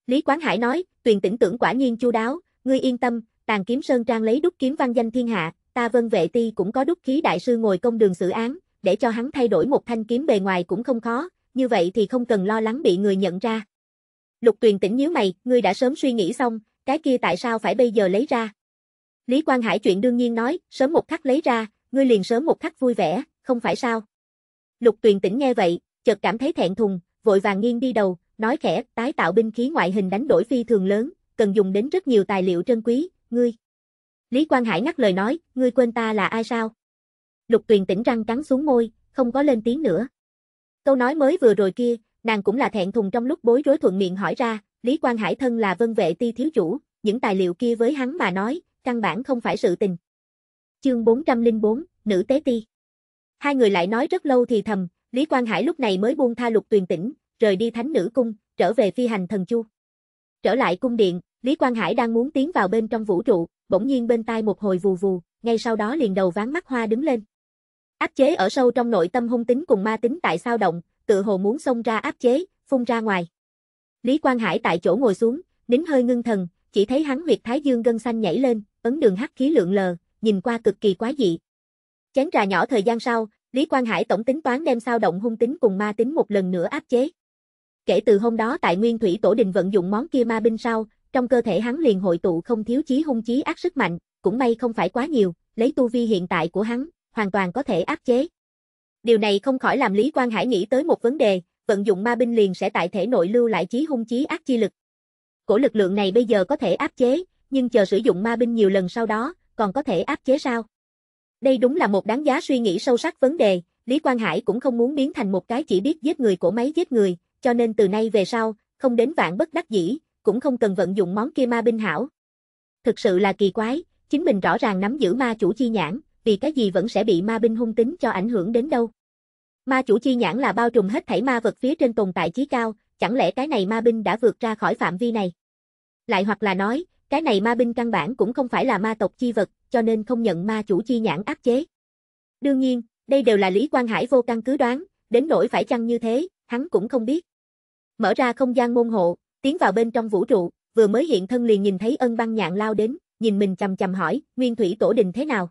Lý Quán Hải nói, tuyền tỉnh tưởng quả nhiên chu đáo, ngươi yên tâm, Tàn kiếm sơn trang lấy đúc kiếm văn danh thiên hạ, ta vân vệ ti cũng có đúc khí đại sư ngồi công đường xử án, để cho hắn thay đổi một thanh kiếm bề ngoài cũng không khó, như vậy thì không cần lo lắng bị người nhận ra. Lục tuyền tỉnh nhíu mày, ngươi đã sớm suy nghĩ xong, cái kia tại sao phải bây giờ lấy ra? Lý Quang Hải chuyện đương nhiên nói, sớm một khắc lấy ra, ngươi liền sớm một khắc vui vẻ, không phải sao? Lục tuyền tỉnh nghe vậy, chợt cảm thấy thẹn thùng, vội vàng nghiêng đi đầu, nói khẽ, tái tạo binh khí ngoại hình đánh đổi phi thường lớn, cần dùng đến rất nhiều tài liệu trân quý, ngươi. Lý Quang Hải ngắt lời nói, ngươi quên ta là ai sao? Lục Tuyền tỉnh răng cắn xuống môi, không có lên tiếng nữa. Câu nói mới vừa rồi kia, nàng cũng là thẹn thùng trong lúc bối rối thuận miệng hỏi ra, Lý Quang Hải thân là vân vệ ti thiếu chủ, những tài liệu kia với hắn mà nói, căn bản không phải sự tình. Chương 404, Nữ Tế Ti Hai người lại nói rất lâu thì thầm, Lý Quang Hải lúc này mới buông tha lục tuyền tỉnh, rời đi thánh nữ cung, trở về phi hành thần chu. Trở lại cung điện, Lý Quang Hải đang muốn tiến vào bên trong vũ trụ, bỗng nhiên bên tai một hồi vù vù, ngay sau đó liền đầu ván mắt hoa đứng lên. Áp chế ở sâu trong nội tâm hung tính cùng ma tính tại sao động, tự hồ muốn xông ra áp chế, phun ra ngoài. Lý Quang Hải tại chỗ ngồi xuống, nín hơi ngưng thần, chỉ thấy hắn huyệt thái dương gân xanh nhảy lên, ấn đường hắc khí lượng lờ, nhìn qua cực kỳ quá dị. Chén trà nhỏ thời gian sau, Lý Quang Hải tổng tính toán đem sao động hung tính cùng ma tính một lần nữa áp chế. Kể từ hôm đó tại Nguyên Thủy Tổ Đình vận dụng món kia ma binh sau, trong cơ thể hắn liền hội tụ không thiếu chí hung chí ác sức mạnh, cũng may không phải quá nhiều, lấy tu vi hiện tại của hắn, hoàn toàn có thể áp chế. Điều này không khỏi làm Lý Quang Hải nghĩ tới một vấn đề, vận dụng ma binh liền sẽ tại thể nội lưu lại chí hung chí ác chi lực. Cổ lực lượng này bây giờ có thể áp chế, nhưng chờ sử dụng ma binh nhiều lần sau đó, còn có thể áp chế sao? Đây đúng là một đáng giá suy nghĩ sâu sắc vấn đề, Lý Quang Hải cũng không muốn biến thành một cái chỉ biết giết người của máy giết người, cho nên từ nay về sau, không đến vạn bất đắc dĩ, cũng không cần vận dụng món kia ma binh hảo. Thực sự là kỳ quái, chính mình rõ ràng nắm giữ ma chủ chi nhãn, vì cái gì vẫn sẽ bị ma binh hung tính cho ảnh hưởng đến đâu. Ma chủ chi nhãn là bao trùm hết thảy ma vật phía trên tồn tại chí cao, chẳng lẽ cái này ma binh đã vượt ra khỏi phạm vi này? Lại hoặc là nói, cái này ma binh căn bản cũng không phải là ma tộc chi vật, cho nên không nhận ma chủ chi nhãn áp chế. Đương nhiên, đây đều là Lý Quang Hải vô căn cứ đoán, đến nỗi phải chăng như thế, hắn cũng không biết. Mở ra không gian môn hộ, tiến vào bên trong vũ trụ, vừa mới hiện thân liền nhìn thấy ân băng nhạn lao đến, nhìn mình chầm chầm hỏi, nguyên thủy tổ đình thế nào?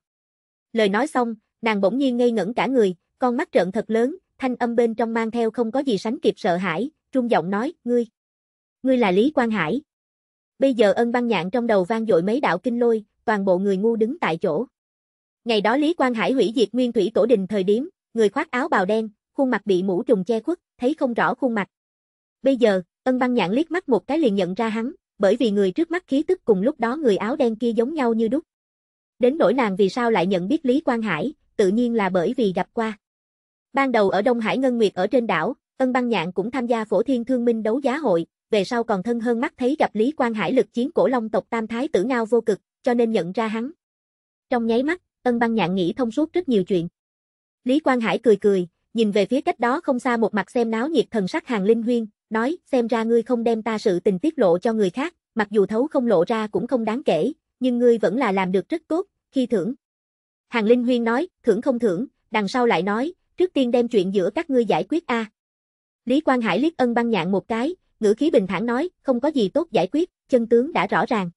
Lời nói xong, nàng bỗng nhiên ngây ngẩn cả người, con mắt trợn thật lớn, thanh âm bên trong mang theo không có gì sánh kịp sợ hãi, trung giọng nói, ngươi, ngươi là Lý Quang Hải. Bây giờ ân băng nhạn trong đầu vang dội mấy đạo kinh lôi, toàn bộ người ngu đứng tại chỗ. Ngày đó Lý Quang Hải hủy diệt nguyên thủy tổ đình thời điểm, người khoác áo bào đen, khuôn mặt bị mũ trùng che khuất, thấy không rõ khuôn mặt. Bây giờ, Ân băng nhãn liếc mắt một cái liền nhận ra hắn, bởi vì người trước mắt khí tức cùng lúc đó người áo đen kia giống nhau như đúc. Đến nỗi nàng vì sao lại nhận biết Lý Quang Hải, tự nhiên là bởi vì gặp qua. Ban đầu ở Đông Hải Ngân Nguyệt ở trên đảo, Ân băng nhạn cũng tham gia phổ thiên thương minh đấu giá hội, về sau còn thân hơn mắt thấy gặp Lý Quang Hải lực chiến cổ long tộc tam thái tử ngao vô cực, cho nên nhận ra hắn. Trong nháy mắt, Ân băng nhạn nghĩ thông suốt rất nhiều chuyện. Lý Quang Hải cười cười, nhìn về phía cách đó không xa một mặt xem náo nhiệt thần sắc hàng linh huyên, nói, xem ra ngươi không đem ta sự tình tiết lộ cho người khác, mặc dù thấu không lộ ra cũng không đáng kể, nhưng ngươi vẫn là làm được rất tốt, khi thưởng. Hàng Linh Huyên nói, thưởng không thưởng, đằng sau lại nói, trước tiên đem chuyện giữa các ngươi giải quyết a. Lý Quang Hải liếc ân băng nhạn một cái, ngữ khí bình thản nói, không có gì tốt giải quyết, chân tướng đã rõ ràng.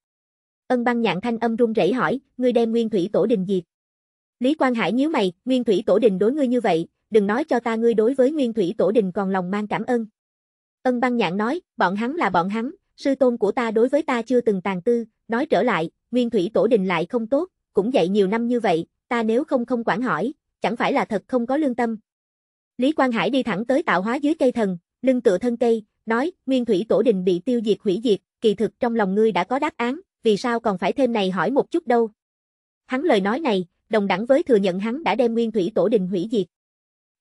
Ân băng nhạn thanh âm run rẩy hỏi, ngươi đem nguyên thủy tổ đình diệt. Lý Quang Hải nhíu mày, nguyên thủy tổ đình đối ngươi như vậy, đừng nói cho ta ngươi đối với nguyên thủy tổ đình còn lòng mang cảm ơn. Ân băng nhạn nói, bọn hắn là bọn hắn, sư tôn của ta đối với ta chưa từng tàn tư, nói trở lại, nguyên thủy tổ đình lại không tốt, cũng dạy nhiều năm như vậy, ta nếu không không quản hỏi, chẳng phải là thật không có lương tâm. Lý Quang Hải đi thẳng tới tạo hóa dưới cây thần, lưng tựa thân cây, nói, nguyên thủy tổ đình bị tiêu diệt hủy diệt, kỳ thực trong lòng ngươi đã có đáp án, vì sao còn phải thêm này hỏi một chút đâu. Hắn lời nói này, đồng đẳng với thừa nhận hắn đã đem nguyên thủy tổ đình hủy diệt.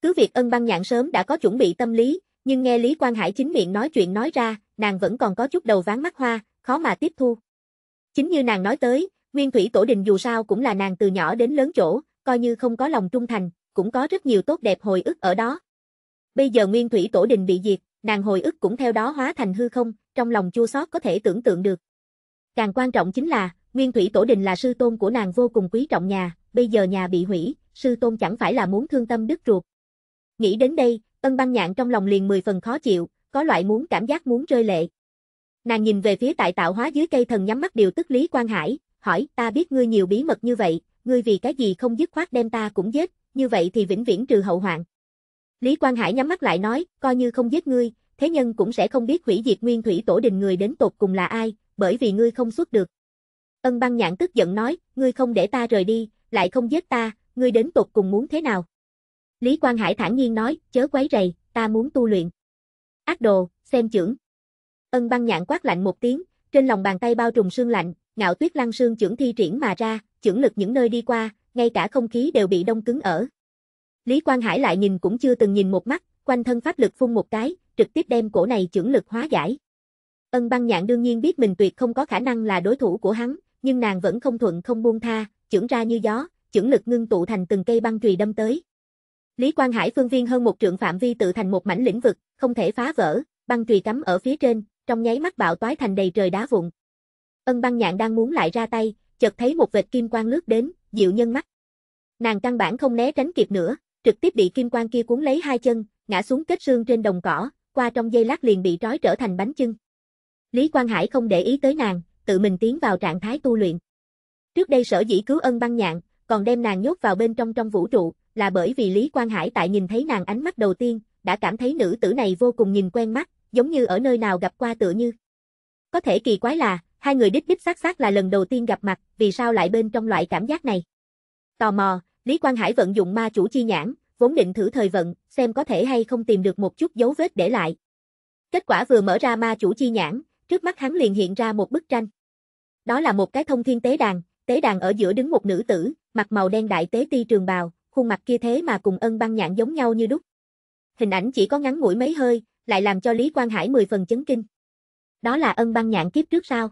Cứ việc ân băng nhạn sớm đã có chuẩn bị tâm lý, nhưng nghe Lý Quang Hải chính miệng nói chuyện nói ra, nàng vẫn còn có chút đầu ván mắt hoa, khó mà tiếp thu. Chính như nàng nói tới, Nguyên Thủy Tổ Đình dù sao cũng là nàng từ nhỏ đến lớn chỗ, coi như không có lòng trung thành, cũng có rất nhiều tốt đẹp hồi ức ở đó. Bây giờ Nguyên Thủy Tổ Đình bị diệt, nàng hồi ức cũng theo đó hóa thành hư không, trong lòng chua xót có thể tưởng tượng được. Càng quan trọng chính là, Nguyên Thủy Tổ Đình là sư tôn của nàng vô cùng quý trọng nhà, bây giờ nhà bị hủy, sư tôn chẳng phải là muốn thương tâm đứt ruột. Nghĩ đến đây, ân băng nhạn trong lòng liền mười phần khó chịu, có loại muốn cảm giác muốn rơi lệ. Nàng nhìn về phía tại tạo hóa dưới cây thần nhắm mắt điều tức Lý Quang Hải, hỏi ta biết ngươi nhiều bí mật như vậy, ngươi vì cái gì không dứt khoát đem ta cũng giết, như vậy thì vĩnh viễn trừ hậu hoạn. Lý Quang Hải nhắm mắt lại nói, coi như không giết ngươi, thế nhân cũng sẽ không biết hủy diệt nguyên thủy tổ đình người đến tột cùng là ai, bởi vì ngươi không xuất được. Ân băng nhạn tức giận nói, ngươi không để ta rời đi, lại không giết ta, ngươi đến tột cùng muốn thế nào? Lý Quang Hải thản nhiên nói, chớ quấy rầy, ta muốn tu luyện. Ác đồ, xem chưởng. Ân băng nhạn quát lạnh một tiếng, trên lòng bàn tay bao trùm sương lạnh, ngạo tuyết lăng sương chưởng thi triển mà ra, chưởng lực những nơi đi qua, ngay cả không khí đều bị đông cứng ở. Lý Quang Hải lại nhìn cũng chưa từng nhìn một mắt, quanh thân pháp lực phun một cái, trực tiếp đem cổ này chưởng lực hóa giải. Ân băng nhạn đương nhiên biết mình tuyệt không có khả năng là đối thủ của hắn, nhưng nàng vẫn không thuận không buông tha, chưởng ra như gió, chưởng lực ngưng tụ thành từng cây băng chùy đâm tới. Lý Quang Hải phương viên hơn một trượng phạm vi tự thành một mảnh lĩnh vực, không thể phá vỡ, băng trùy cắm ở phía trên, trong nháy mắt bạo toái thành đầy trời đá vụn. Ân băng nhạn đang muốn lại ra tay, chợt thấy một vệt kim quang lướt đến, dịu nhân mắt. Nàng căn bản không né tránh kịp nữa, trực tiếp bị kim quang kia cuốn lấy hai chân, ngã xuống kết xương trên đồng cỏ, qua trong giây lát liền bị trói trở thành bánh chưng. Lý Quang Hải không để ý tới nàng, tự mình tiến vào trạng thái tu luyện. Trước đây sở dĩ cứu ân băng nhạn, còn đem nàng nhốt vào bên trong trong vũ trụ, là bởi vì Lý Quang Hải tại nhìn thấy nàng ánh mắt đầu tiên, đã cảm thấy nữ tử này vô cùng nhìn quen mắt, giống như ở nơi nào gặp qua tựa như. Có thể kỳ quái là, hai người đích đích xác xác là lần đầu tiên gặp mặt, vì sao lại bên trong loại cảm giác này. Tò mò, Lý Quang Hải vận dụng ma chủ chi nhãn, vốn định thử thời vận, xem có thể hay không tìm được một chút dấu vết để lại. Kết quả vừa mở ra ma chủ chi nhãn, trước mắt hắn liền hiện ra một bức tranh. Đó là một cái thông thiên tế đàn, tế đàn ở giữa đứng một nữ tử, mặc màu đen đại tế ti trường bào, khuôn mặt kia thế mà cùng ân băng nhạn giống nhau như đúc. Hình ảnh chỉ có ngắn ngủi mấy hơi, lại làm cho Lý Quang Hải mười phần chấn kinh. Đó là ân băng nhạn kiếp trước sao?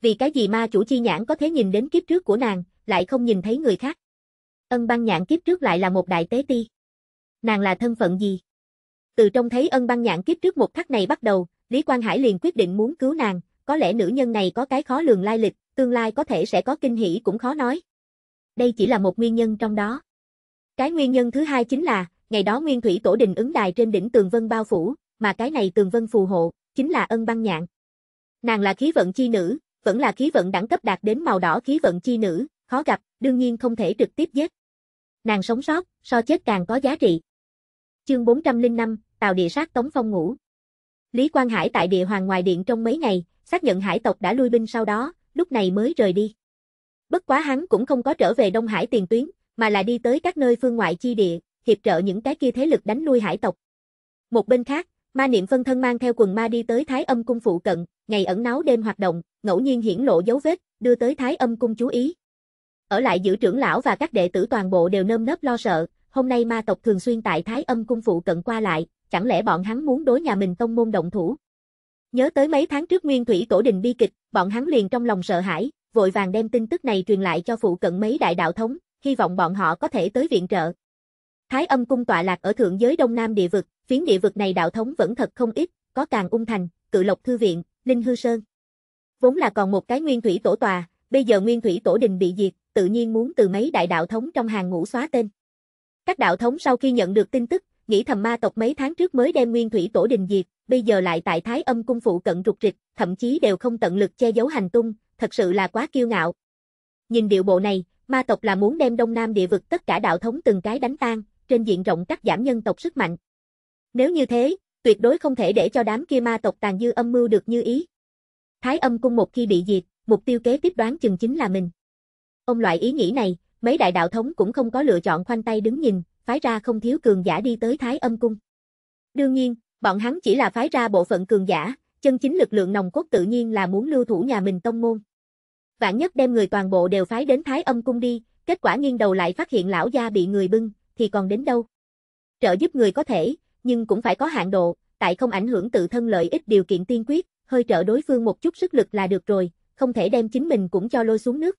Vì cái gì ma chủ chi nhãn có thể nhìn đến kiếp trước của nàng, lại không nhìn thấy người khác? Ân băng nhạn kiếp trước lại là một đại tế ti. Nàng là thân phận gì? Từ trong thấy ân băng nhạn kiếp trước một khắc này bắt đầu, Lý Quang Hải liền quyết định muốn cứu nàng, có lẽ nữ nhân này có cái khó lường lai lịch, tương lai có thể sẽ có kinh hỉ cũng khó nói. Đây chỉ là một nguyên nhân trong đó. Cái nguyên nhân thứ hai chính là, ngày đó nguyên thủy tổ đình ứng đài trên đỉnh tường vân bao phủ, mà cái này tường vân phù hộ, chính là ân băng nhạn. Nàng là khí vận chi nữ, vẫn là khí vận đẳng cấp đạt đến màu đỏ khí vận chi nữ, khó gặp, đương nhiên không thể trực tiếp giết. Nàng sống sót, so chết càng có giá trị. Chương 405, tàu địa sát Tống Phong ngủ. Lý Quang Hải tại địa hoàng ngoài điện trong mấy ngày, xác nhận hải tộc đã lui binh sau đó, lúc này mới rời đi. Bất quá hắn cũng không có trở về Đông Hải tiền tuyến, mà là đi tới các nơi phương ngoại chi địa, hiệp trợ những cái kia thế lực đánh nuôi hải tộc. Một bên khác, ma niệm phân thân mang theo quần ma đi tới Thái Âm cung phụ cận, ngày ẩn náu đêm hoạt động, ngẫu nhiên hiển lộ dấu vết, đưa tới Thái Âm cung chú ý. Ở lại giữ trưởng lão và các đệ tử toàn bộ đều nơm nớp lo sợ, hôm nay ma tộc thường xuyên tại Thái Âm cung phụ cận qua lại, chẳng lẽ bọn hắn muốn đối nhà mình tông môn động thủ? Nhớ tới mấy tháng trước Nguyên Thủy Tổ Đình bi kịch, bọn hắn liền trong lòng sợ hãi, vội vàng đem tin tức này truyền lại cho phụ cận mấy đại đạo thống, hy vọng bọn họ có thể tới viện trợ. Thái âm cung tọa lạc ở thượng giới đông nam địa vực, phiến địa vực này đạo thống vẫn thật không ít, có càng ung thành, cự lộc thư viện, linh hư sơn. Vốn là còn một cái nguyên thủy tổ tòa, bây giờ nguyên thủy tổ đình bị diệt, tự nhiên muốn từ mấy đại đạo thống trong hàng ngũ xóa tên. Các đạo thống sau khi nhận được tin tức, nghĩ thầm ma tộc mấy tháng trước mới đem nguyên thủy tổ đình diệt, bây giờ lại tại thái âm cung phụ cận rục rịch, thậm chí đều không tận lực che giấu hành tung, thật sự là quá kiêu ngạo. Nhìn điệu bộ này, Ma tộc là muốn đem Đông Nam địa vực tất cả đạo thống từng cái đánh tan, trên diện rộng cắt giảm nhân tộc sức mạnh. Nếu như thế, tuyệt đối không thể để cho đám kia ma tộc tàn dư âm mưu được như ý. Thái âm cung một khi bị diệt, mục tiêu kế tiếp đoán chừng chính là mình. Ông loại ý nghĩ này, mấy đại đạo thống cũng không có lựa chọn khoanh tay đứng nhìn, phái ra không thiếu cường giả đi tới Thái âm cung. Đương nhiên, bọn hắn chỉ là phái ra bộ phận cường giả, chân chính lực lượng nồng cốt tự nhiên là muốn lưu thủ nhà mình tông môn vạn nhất đem người toàn bộ đều phái đến thái âm cung đi, kết quả nghiêng đầu lại phát hiện lão gia bị người bưng, thì còn đến đâu. Trợ giúp người có thể, nhưng cũng phải có hạn độ, tại không ảnh hưởng tự thân lợi ích điều kiện tiên quyết, hơi trợ đối phương một chút sức lực là được rồi, không thể đem chính mình cũng cho lôi xuống nước.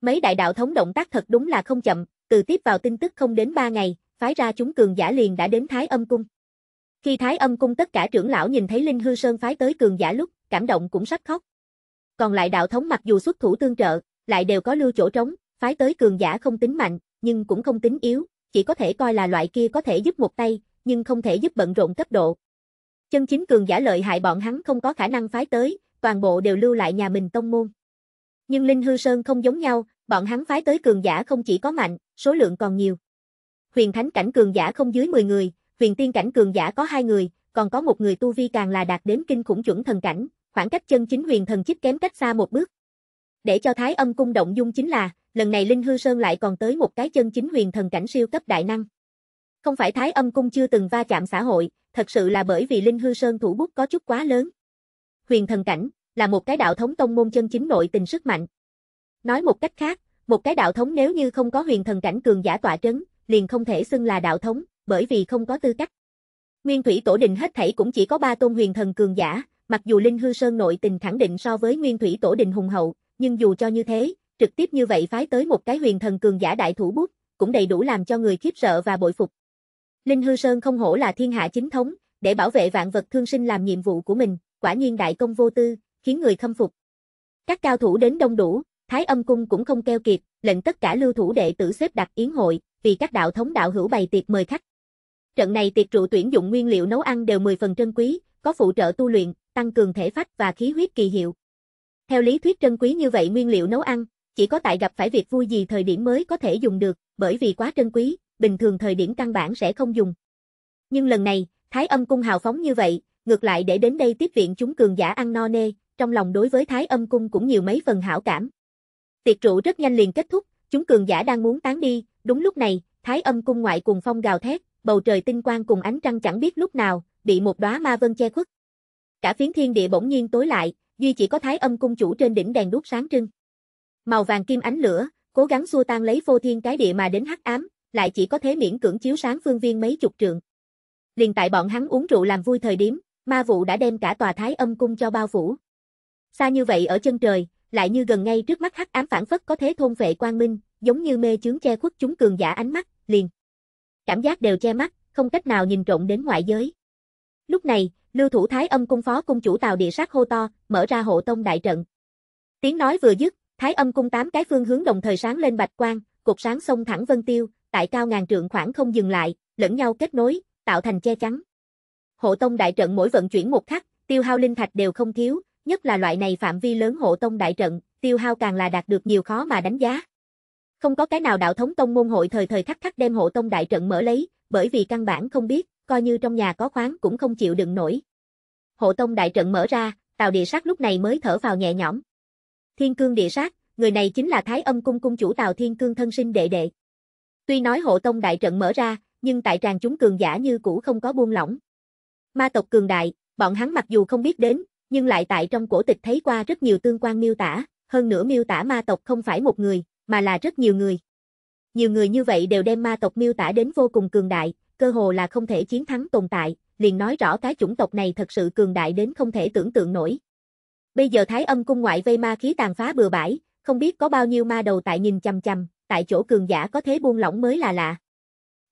Mấy đại đạo thống động tác thật đúng là không chậm, từ tiếp vào tin tức không đến ba ngày, phái ra chúng cường giả liền đã đến Thái Âm cung. Khi Thái Âm cung tất cả trưởng lão nhìn thấy Linh Hư Sơn phái tới cường giả lúc, cảm động cũng sắp khóc. Còn lại đạo thống mặc dù xuất thủ tương trợ, lại đều có lưu chỗ trống, phái tới cường giả không tính mạnh, nhưng cũng không tính yếu, chỉ có thể coi là loại kia có thể giúp một tay, nhưng không thể giúp bận rộn cấp độ. Chân chính cường giả lợi hại bọn hắn không có khả năng phái tới, toàn bộ đều lưu lại nhà mình tông môn. Nhưng Linh Hư Sơn không giống nhau, bọn hắn phái tới cường giả không chỉ có mạnh, số lượng còn nhiều. Huyền Thánh cảnh cường giả không dưới 10 người, Huyền Tiên cảnh cường giả có 2 người, còn có một người tu vi càng là đạt đến kinh khủng chuẩn thần cảnh, khoảng cách chân chính huyền thần chích kém cách xa một bước. Để cho Thái Âm cung động dung chính là, lần này Linh Hư Sơn lại còn tới một cái chân chính huyền thần cảnh siêu cấp đại năng. Không phải Thái Âm cung chưa từng va chạm xã hội, thật sự là bởi vì Linh Hư Sơn thủ bút có chút quá lớn. Huyền thần cảnh là một cái đạo thống tông môn chân chính nội tình sức mạnh. Nói một cách khác, một cái đạo thống nếu như không có huyền thần cảnh cường giả tọa trấn, liền không thể xưng là đạo thống, bởi vì không có tư cách. Nguyên Thủy Tổ Đình hết thảy cũng chỉ có ba tôn huyền thần cường giả, Mặc dù Linh Hư Sơn nội tình khẳng định so với Nguyên Thủy Tổ Đình hùng hậu, nhưng dù cho như thế, trực tiếp như vậy phái tới một cái huyền thần cường giả đại thủ bút, cũng đầy đủ làm cho người khiếp sợ và bội phục. Linh Hư Sơn không hổ là thiên hạ chính thống, để bảo vệ vạn vật thương sinh làm nhiệm vụ của mình, quả nhiên đại công vô tư, khiến người khâm phục. Các cao thủ đến đông đủ, Thái Âm cung cũng không keo kiệt, lệnh tất cả lưu thủ đệ tử xếp đặt yến hội, vì các đạo thống đạo hữu bày tiệc mời khách. Trận này tiệc rượu tuyển dụng nguyên liệu nấu ăn đều 10 phần trân quý, có phụ trợ tu luyện, tăng cường thể phách và khí huyết kỳ hiệu. Theo lý thuyết trân quý như vậy nguyên liệu nấu ăn, chỉ có tại gặp phải việc vui gì thời điểm mới có thể dùng được, bởi vì quá trân quý, bình thường thời điểm căn bản sẽ không dùng. Nhưng lần này, Thái Âm cung hào phóng như vậy, ngược lại để đến đây tiếp viện chúng cường giả ăn no nê, trong lòng đối với Thái Âm cung cũng nhiều mấy phần hảo cảm. Tiệc rượu rất nhanh liền kết thúc, chúng cường giả đang muốn tán đi, đúng lúc này, Thái Âm cung ngoại cùng phong gào thét, bầu trời tinh quang cùng ánh trăng chẳng biết lúc nào bị một đóa ma vân che khuất cả phiến thiên địa bỗng nhiên tối lại, duy chỉ có thái âm cung chủ trên đỉnh đèn đuốc sáng trưng. Màu vàng kim ánh lửa, cố gắng xua tan lấy vô thiên cái địa mà đến hắc ám, lại chỉ có thế miễn cưỡng chiếu sáng phương viên mấy chục trượng. Liền tại bọn hắn uống rượu làm vui thời điểm, ma vụ đã đem cả tòa thái âm cung cho bao phủ. Xa như vậy ở chân trời, lại như gần ngay trước mắt hắc ám phản phất có thế thôn vệ quang minh, giống như mê chướng che khuất chúng cường giả ánh mắt, liền. Cảm giác đều che mắt, không cách nào nhìn trộn đến ngoại giới. Lúc này, Lưu thủ Thái Âm cung phó cung chủ Tào Địa Sát hô to, mở ra hộ tông đại trận. Tiếng nói vừa dứt, Thái Âm cung tám cái phương hướng đồng thời sáng lên bạch quang, cục sáng sông thẳng vân tiêu, tại cao ngàn trượng khoảng không dừng lại, lẫn nhau kết nối, tạo thành che chắn. Hộ tông đại trận mỗi vận chuyển một khắc, tiêu hao linh thạch đều không thiếu, nhất là loại này phạm vi lớn hộ tông đại trận, tiêu hao càng là đạt được nhiều khó mà đánh giá. Không có cái nào đạo thống tông môn hội thời thời khắc khắc đem hộ tông đại trận mở lấy, bởi vì căn bản không biết coi như trong nhà có khoáng cũng không chịu đựng nổi. Hộ tông đại trận mở ra, Tào Địa Sát lúc này mới thở vào nhẹ nhõm. Thiên Cương Địa Sát, người này chính là Thái Âm cung cung chủ Tào Thiên Cương thân sinh đệ đệ. Tuy nói hộ tông đại trận mở ra, nhưng tại tràng chúng cường giả như cũ không có buông lỏng. Ma tộc cường đại, bọn hắn mặc dù không biết đến, nhưng lại tại trong cổ tịch thấy qua rất nhiều tương quan miêu tả, hơn nữa miêu tả ma tộc không phải một người, mà là rất nhiều người. Nhiều người như vậy đều đem ma tộc miêu tả đến vô cùng cường đại, cơ hồ là không thể chiến thắng tồn tại, liền nói rõ cái chủng tộc này thật sự cường đại đến không thể tưởng tượng nổi. Bây giờ Thái Âm cung ngoại vây ma khí tàn phá bừa bãi, không biết có bao nhiêu ma đầu tại nhìn chằm chằm, tại chỗ cường giả có thế buông lỏng mới là lạ.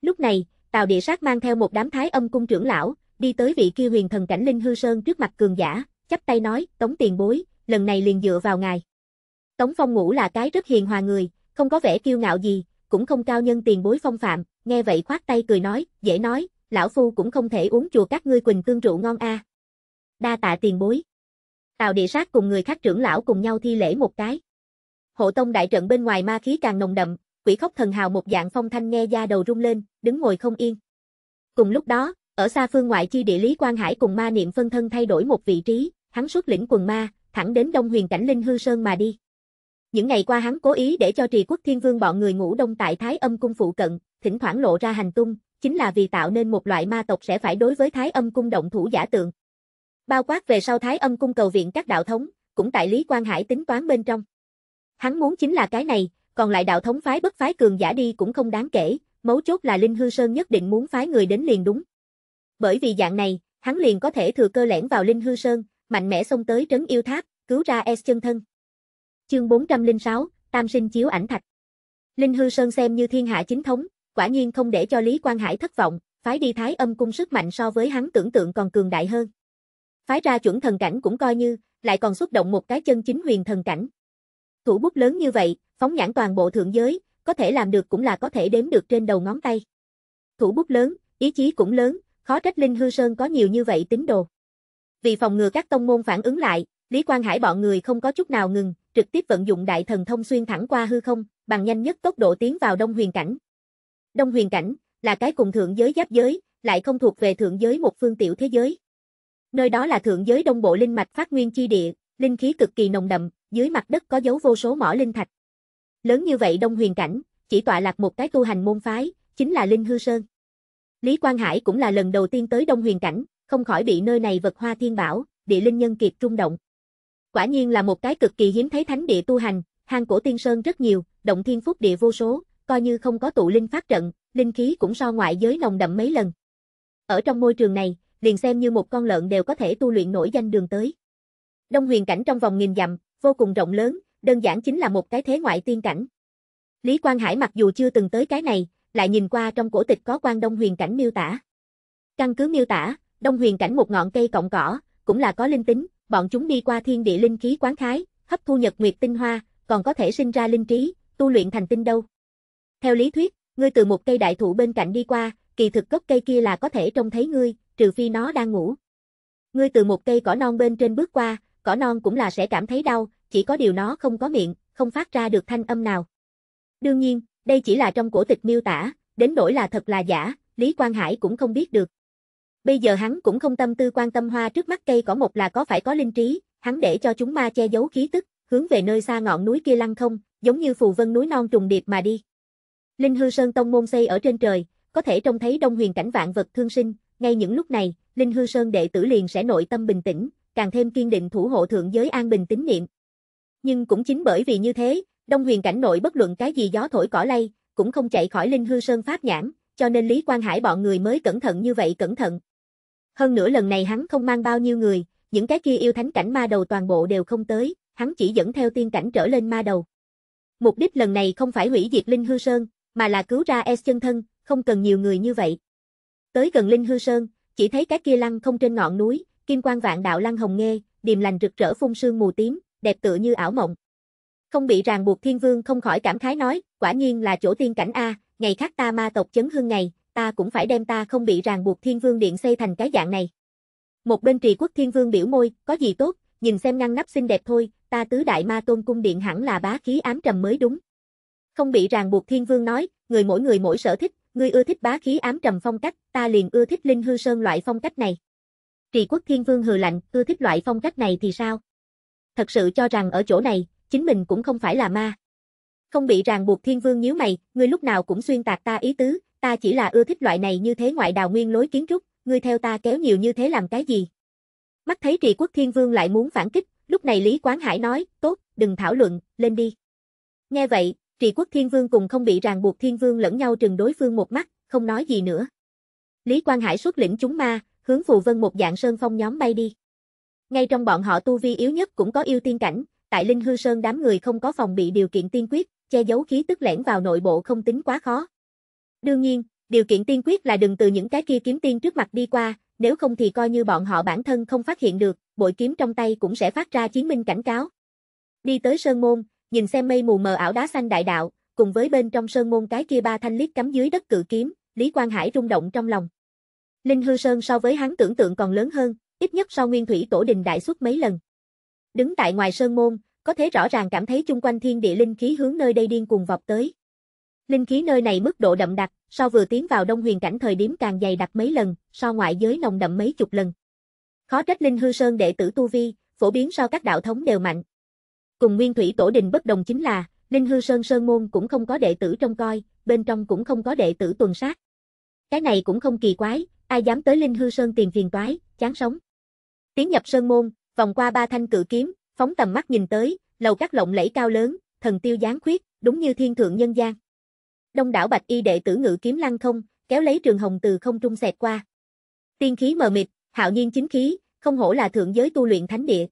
Lúc này, tàu Địa Sát mang theo một đám Thái Âm cung trưởng lão, đi tới vị kia huyền thần cảnh linh hư sơn trước mặt cường giả, chắp tay nói, "Tống tiền bối, lần này liền dựa vào ngài." Tống Phong Ngũ là cái rất hiền hòa người, không có vẻ kiêu ngạo gì, cũng không cao nhân tiền bối phong phạm, nghe vậy khoát tay cười nói, dễ nói, lão phu cũng không thể uống chùa các ngươi quỳnh cương rượu ngon a. À. Đa tạ tiền bối. Tào địa sát cùng người khác trưởng lão cùng nhau thi lễ một cái. Hộ tông đại trận bên ngoài ma khí càng nồng đậm, quỷ khóc thần hào một dạng phong thanh nghe da đầu rung lên, đứng ngồi không yên. Cùng lúc đó, ở xa phương ngoại chi địa lý quan hải cùng ma niệm phân thân thay đổi một vị trí, hắn xuất lĩnh quần ma, thẳng đến Đông Huyền cảnh Linh Hư Sơn mà đi. Những ngày qua hắn cố ý để cho trì quốc thiên vương bọn người ngủ đông tại Thái âm cung phụ cận, thỉnh thoảng lộ ra hành tung, chính là vì tạo nên một loại ma tộc sẽ phải đối với Thái âm cung động thủ giả tượng. Bao quát về sau Thái âm cung cầu viện các đạo thống, cũng tại Lý Quang Hải tính toán bên trong. Hắn muốn chính là cái này, còn lại đạo thống phái bất phái cường giả đi cũng không đáng kể, mấu chốt là Linh Hư Sơn nhất định muốn phái người đến liền đúng. Bởi vì dạng này, hắn liền có thể thừa cơ lẻn vào Linh Hư Sơn, mạnh mẽ xông tới trấn yêu tháp, cứu ra Es chân thân. Chương 406, Tam sinh chiếu ảnh thạch. Linh Hư Sơn xem như thiên hạ chính thống, quả nhiên không để cho Lý Quang Hải thất vọng, phái đi Thái Âm cung sức mạnh so với hắn tưởng tượng còn cường đại hơn. Phái ra chuẩn thần cảnh cũng coi như, lại còn xuất động một cái chân chính huyền thần cảnh. Thủ bút lớn như vậy, phóng nhãn toàn bộ thượng giới, có thể làm được cũng là có thể đếm được trên đầu ngón tay. Thủ bút lớn, ý chí cũng lớn, khó trách Linh Hư Sơn có nhiều như vậy tín đồ. Vì phòng ngừa các tông môn phản ứng lại, Lý Quang Hải bọn người không có chút nào ngừng, trực tiếp vận dụng đại thần thông xuyên thẳng qua hư không, bằng nhanh nhất tốc độ tiến vào Đông Huyền cảnh. Đông Huyền cảnh là cái cùng thượng giới giáp giới, lại không thuộc về thượng giới một phương tiểu thế giới. Nơi đó là thượng giới Đông Bộ linh mạch phát nguyên chi địa, linh khí cực kỳ nồng đậm, dưới mặt đất có dấu vô số mỏ linh thạch. Lớn như vậy Đông Huyền cảnh, chỉ tọa lạc một cái tu hành môn phái, chính là Linh Hư Sơn. Lý Quang Hải cũng là lần đầu tiên tới Đông Huyền cảnh, không khỏi bị nơi này vật hoa thiên bảo, địa linh nhân kiệt rung động. Quả nhiên là một cái cực kỳ hiếm thấy thánh địa tu hành, hang cổ tiên sơn rất nhiều, động thiên phúc địa vô số, coi như không có tụ linh phát trận, linh khí cũng so ngoại giới nồng đậm mấy lần. Ở trong môi trường này, liền xem như một con lợn đều có thể tu luyện nổi danh đường tới. Đông huyền cảnh trong vòng nghìn dặm, vô cùng rộng lớn, đơn giản chính là một cái thế ngoại tiên cảnh. Lý Quang Hải mặc dù chưa từng tới cái này, lại nhìn qua trong cổ tịch có quan Đông huyền cảnh miêu tả. Căn cứ miêu tả, Đông huyền cảnh một ngọn cây cọng cỏ, cũng là có linh tính, bọn chúng đi qua thiên địa linh khí quán khái, hấp thu nhật nguyệt tinh hoa, còn có thể sinh ra linh trí, tu luyện thành tinh đâu. Theo lý thuyết, ngươi từ một cây đại thụ bên cạnh đi qua, kỳ thực gốc cây kia là có thể trông thấy ngươi, trừ phi nó đang ngủ. Ngươi từ một cây cỏ non bên trên bước qua, cỏ non cũng là sẽ cảm thấy đau, chỉ có điều nó không có miệng, không phát ra được thanh âm nào. Đương nhiên, đây chỉ là trong cổ tịch miêu tả, đến nỗi là thật là giả, Lý Quang Hải cũng không biết được. Bây giờ hắn cũng không tâm tư quan tâm hoa trước mắt cây cỏ một là có phải có linh trí, hắn để cho chúng ma che giấu khí tức, hướng về nơi xa ngọn núi kia lăng không, giống như phù vân núi non trùng điệp mà đi. Linh hư sơn tông môn xây ở trên trời, có thể trông thấy đông huyền cảnh vạn vật thương sinh, ngay những lúc này, Linh hư sơn đệ tử liền sẽ nội tâm bình tĩnh, càng thêm kiên định thủ hộ thượng giới an bình tín niệm. Nhưng cũng chính bởi vì như thế, đông huyền cảnh nội bất luận cái gì gió thổi cỏ lay, cũng không chạy khỏi Linh hư sơn pháp nhãn, cho nên Lý quan Hải bọn người mới cẩn thận như vậy cẩn thận. Hơn nữa lần này hắn không mang bao nhiêu người, những cái kia yêu thánh cảnh ma đầu toàn bộ đều không tới, hắn chỉ dẫn theo tiên cảnh trở lên ma đầu. Mục đích lần này không phải hủy diệt Linh Hư Sơn, mà là cứu ra Es chân thân, không cần nhiều người như vậy. Tới gần Linh Hư Sơn, chỉ thấy cái kia lăng không trên ngọn núi, kim quang vạn đạo lăng hồng nghe, điềm lành rực rỡ phun sương mù tím, đẹp tựa như ảo mộng. Không bị ràng buộc thiên vương không khỏi cảm khái nói, quả nhiên là chỗ tiên cảnh a, ngày khác ta ma tộc chấn hương ngày, ta cũng phải đem ta không bị ràng buộc thiên vương điện xây thành cái dạng này. Một bên trì quốc thiên vương biểu môi, có gì tốt, nhìn xem ngăn nắp xinh đẹp thôi, ta tứ đại ma tôn cung điện hẳn là bá khí ám trầm mới đúng. Không bị ràng buộc thiên vương nói, người mỗi người mỗi sở thích, người ưa thích bá khí ám trầm phong cách, ta liền ưa thích linh hư sơn loại phong cách này. Trì quốc thiên vương hừ lạnh, ưa thích loại phong cách này thì sao? Thật sự cho rằng ở chỗ này, chính mình cũng không phải là ma. Không bị ràng buộc thiên vương nhíu mày, người lúc nào cũng xuyên tạc ta ý tứ, ta chỉ là ưa thích loại này như thế ngoại đào nguyên lối kiến trúc, ngươi theo ta kéo nhiều như thế làm cái gì? Mắt thấy trì quốc thiên vương lại muốn phản kích, lúc này Lý Quán Hải nói, tốt, đừng thảo luận, lên đi. Nghe vậy, trì quốc thiên vương cùng không bị ràng buộc thiên vương lẫn nhau trừng đối phương một mắt, không nói gì nữa. Lý Quang Hải xuất lĩnh chúng ma, hướng phù vân một dạng sơn phong nhóm bay đi. Ngay trong bọn họ tu vi yếu nhất cũng có yêu tiên cảnh, tại Linh Hư Sơn đám người không có phòng bị điều kiện tiên quyết, che giấu khí tức lẻn vào nội bộ không tính quá khó. Đương nhiên, điều kiện tiên quyết là đừng từ những cái kia kiếm tiên trước mặt đi qua, nếu không thì coi như bọn họ bản thân không phát hiện được, bội kiếm trong tay cũng sẽ phát ra chiến minh cảnh cáo. Đi tới sơn môn, nhìn xem mây mù mờ ảo đá xanh đại đạo, cùng với bên trong sơn môn cái kia ba thanh liếc cắm dưới đất cự kiếm, Lý Quang Hải rung động trong lòng. Linh hư sơn so với hắn tưởng tượng còn lớn hơn, ít nhất so nguyên thủy tổ đình đại xuất mấy lần. Đứng tại ngoài sơn môn, có thể rõ ràng cảm thấy chung quanh thiên địa linh khí hướng nơi đây điên cuồng vọt tới. Linh khí nơi này mức độ đậm đặc, so vừa tiến vào đông huyền cảnh thời điểm càng dày đặc mấy lần, so ngoại giới nồng đậm mấy chục lần. Khó trách Linh Hư Sơn đệ tử Tu Vi, phổ biến so các đạo thống đều mạnh. Cùng Nguyên Thủy Tổ Đình bất đồng chính là, Linh Hư Sơn Sơn Môn cũng không có đệ tử trông coi, bên trong cũng không có đệ tử tuần sát. Cái này cũng không kỳ quái, ai dám tới Linh Hư Sơn tiền phiền toái, chán sống. Tiến nhập Sơn Môn, vòng qua ba thanh cự kiếm, phóng tầm mắt nhìn tới, lầu các lộng lẫy cao lớn, thần tiêu dáng khuyết, đúng như thiên thượng nhân gian đông đảo bạch y đệ tử ngự kiếm lăng không, kéo lấy trường hồng từ không trung xẹt qua. Tiên khí mờ mịt, hạo nhiên chính khí, không hổ là thượng giới tu luyện thánh địa.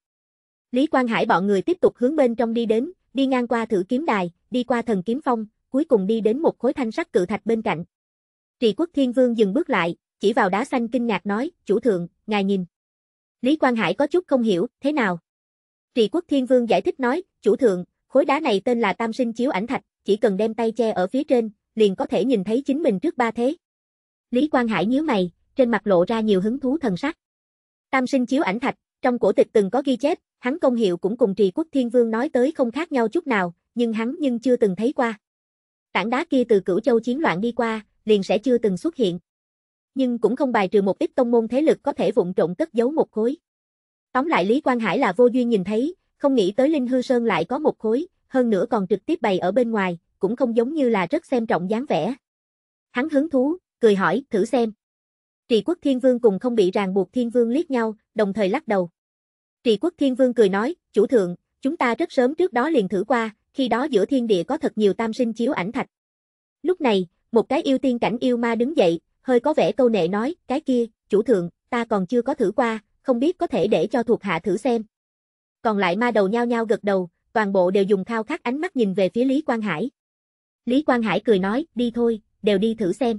Lý Quang Hải bọn người tiếp tục hướng bên trong đi đến, đi ngang qua thử kiếm đài, đi qua thần kiếm phong, cuối cùng đi đến một khối thanh sắc cự thạch bên cạnh. Trì Quốc Thiên Vương dừng bước lại, chỉ vào đá xanh kinh ngạc nói, chủ thượng, ngài nhìn. Lý Quang Hải có chút không hiểu, thế nào? Trì Quốc Thiên Vương giải thích nói, chủ thượng, khối đá này tên là Tam Sinh Chiếu Ảnh Thạch, chỉ cần đem tay che ở phía trên, liền có thể nhìn thấy chính mình trước ba thế. Lý Quang Hải nhíu mày, trên mặt lộ ra nhiều hứng thú thần sắc. Tam sinh chiếu ảnh thạch, trong cổ tịch từng có ghi chép, hắn công hiệu cũng cùng Trì Quốc Thiên Vương nói tới không khác nhau chút nào, nhưng hắn nhưng chưa từng thấy qua. Tảng đá kia từ Cửu Châu chiến loạn đi qua, liền sẽ chưa từng xuất hiện. Nhưng cũng không bài trừ một ít tông môn thế lực có thể vụng trộn cất giấu một khối. Tóm lại Lý Quang Hải là vô duyên nhìn thấy, không nghĩ tới Linh Hư Sơn lại có một khối, hơn nữa còn trực tiếp bày ở bên ngoài, cũng không giống như là rất xem trọng dáng vẻ. Hắn hứng thú, cười hỏi, thử xem. Trì quốc thiên vương cùng không bị ràng buộc thiên vương liếc nhau, đồng thời lắc đầu. Trì quốc thiên vương cười nói, chủ thượng, chúng ta rất sớm trước đó liền thử qua, khi đó giữa thiên địa có thật nhiều tam sinh chiếu ảnh thạch. Lúc này, một cái yêu tiên cảnh yêu ma đứng dậy, hơi có vẻ câu nệ nói, cái kia, chủ thượng, ta còn chưa có thử qua, không biết có thể để cho thuộc hạ thử xem. Còn lại ma đầu nhao nhao gật đầu, toàn bộ đều dùng khao khát ánh mắt nhìn về phía Lý Quang Hải. Lý Quang Hải cười nói, đi thôi, đều đi thử xem.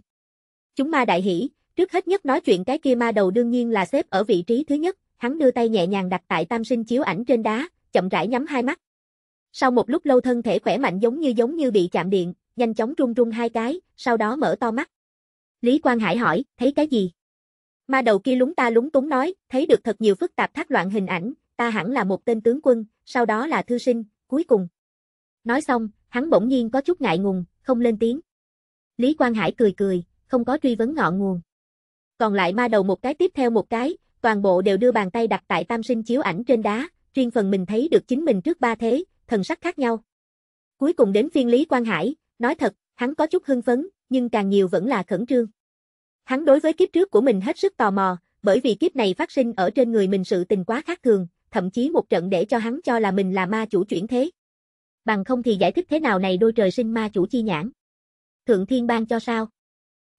Chúng ma đại hỉ, trước hết nhất nói chuyện cái kia ma đầu đương nhiên là xếp ở vị trí thứ nhất, hắn đưa tay nhẹ nhàng đặt tại tam sinh chiếu ảnh trên đá, chậm rãi nhắm hai mắt. Sau một lúc lâu thân thể khỏe mạnh giống như giống như bị chạm điện, nhanh chóng run run hai cái, sau đó mở to mắt. Lý Quang Hải hỏi, thấy cái gì? Ma đầu kia lúng ta lúng túng nói, thấy được thật nhiều phức tạp thác loạn hình ảnh, ta hẳn là một tên tướng quân, sau đó là thư sinh, cuối cùng. Nói xong, hắn bỗng nhiên có chút ngại ngùng, không lên tiếng. Lý Quang Hải cười cười, không có truy vấn ngọn nguồn. Còn lại ma đầu một cái tiếp theo một cái, toàn bộ đều đưa bàn tay đặt tại tam sinh chiếu ảnh trên đá, riêng phần mình thấy được chính mình trước ba thế, thần sắc khác nhau. Cuối cùng đến phiên Lý Quang Hải, nói thật, hắn có chút hưng phấn, nhưng càng nhiều vẫn là khẩn trương. Hắn đối với kiếp trước của mình hết sức tò mò, bởi vì kiếp này phát sinh ở trên người mình sự tình quá khác thường, thậm chí một trận để cho hắn cho là mình là ma chủ chuyển thế. Bằng không thì giải thích thế nào này đôi trời sinh ma chủ chi nhãn. Thượng thiên ban cho sao?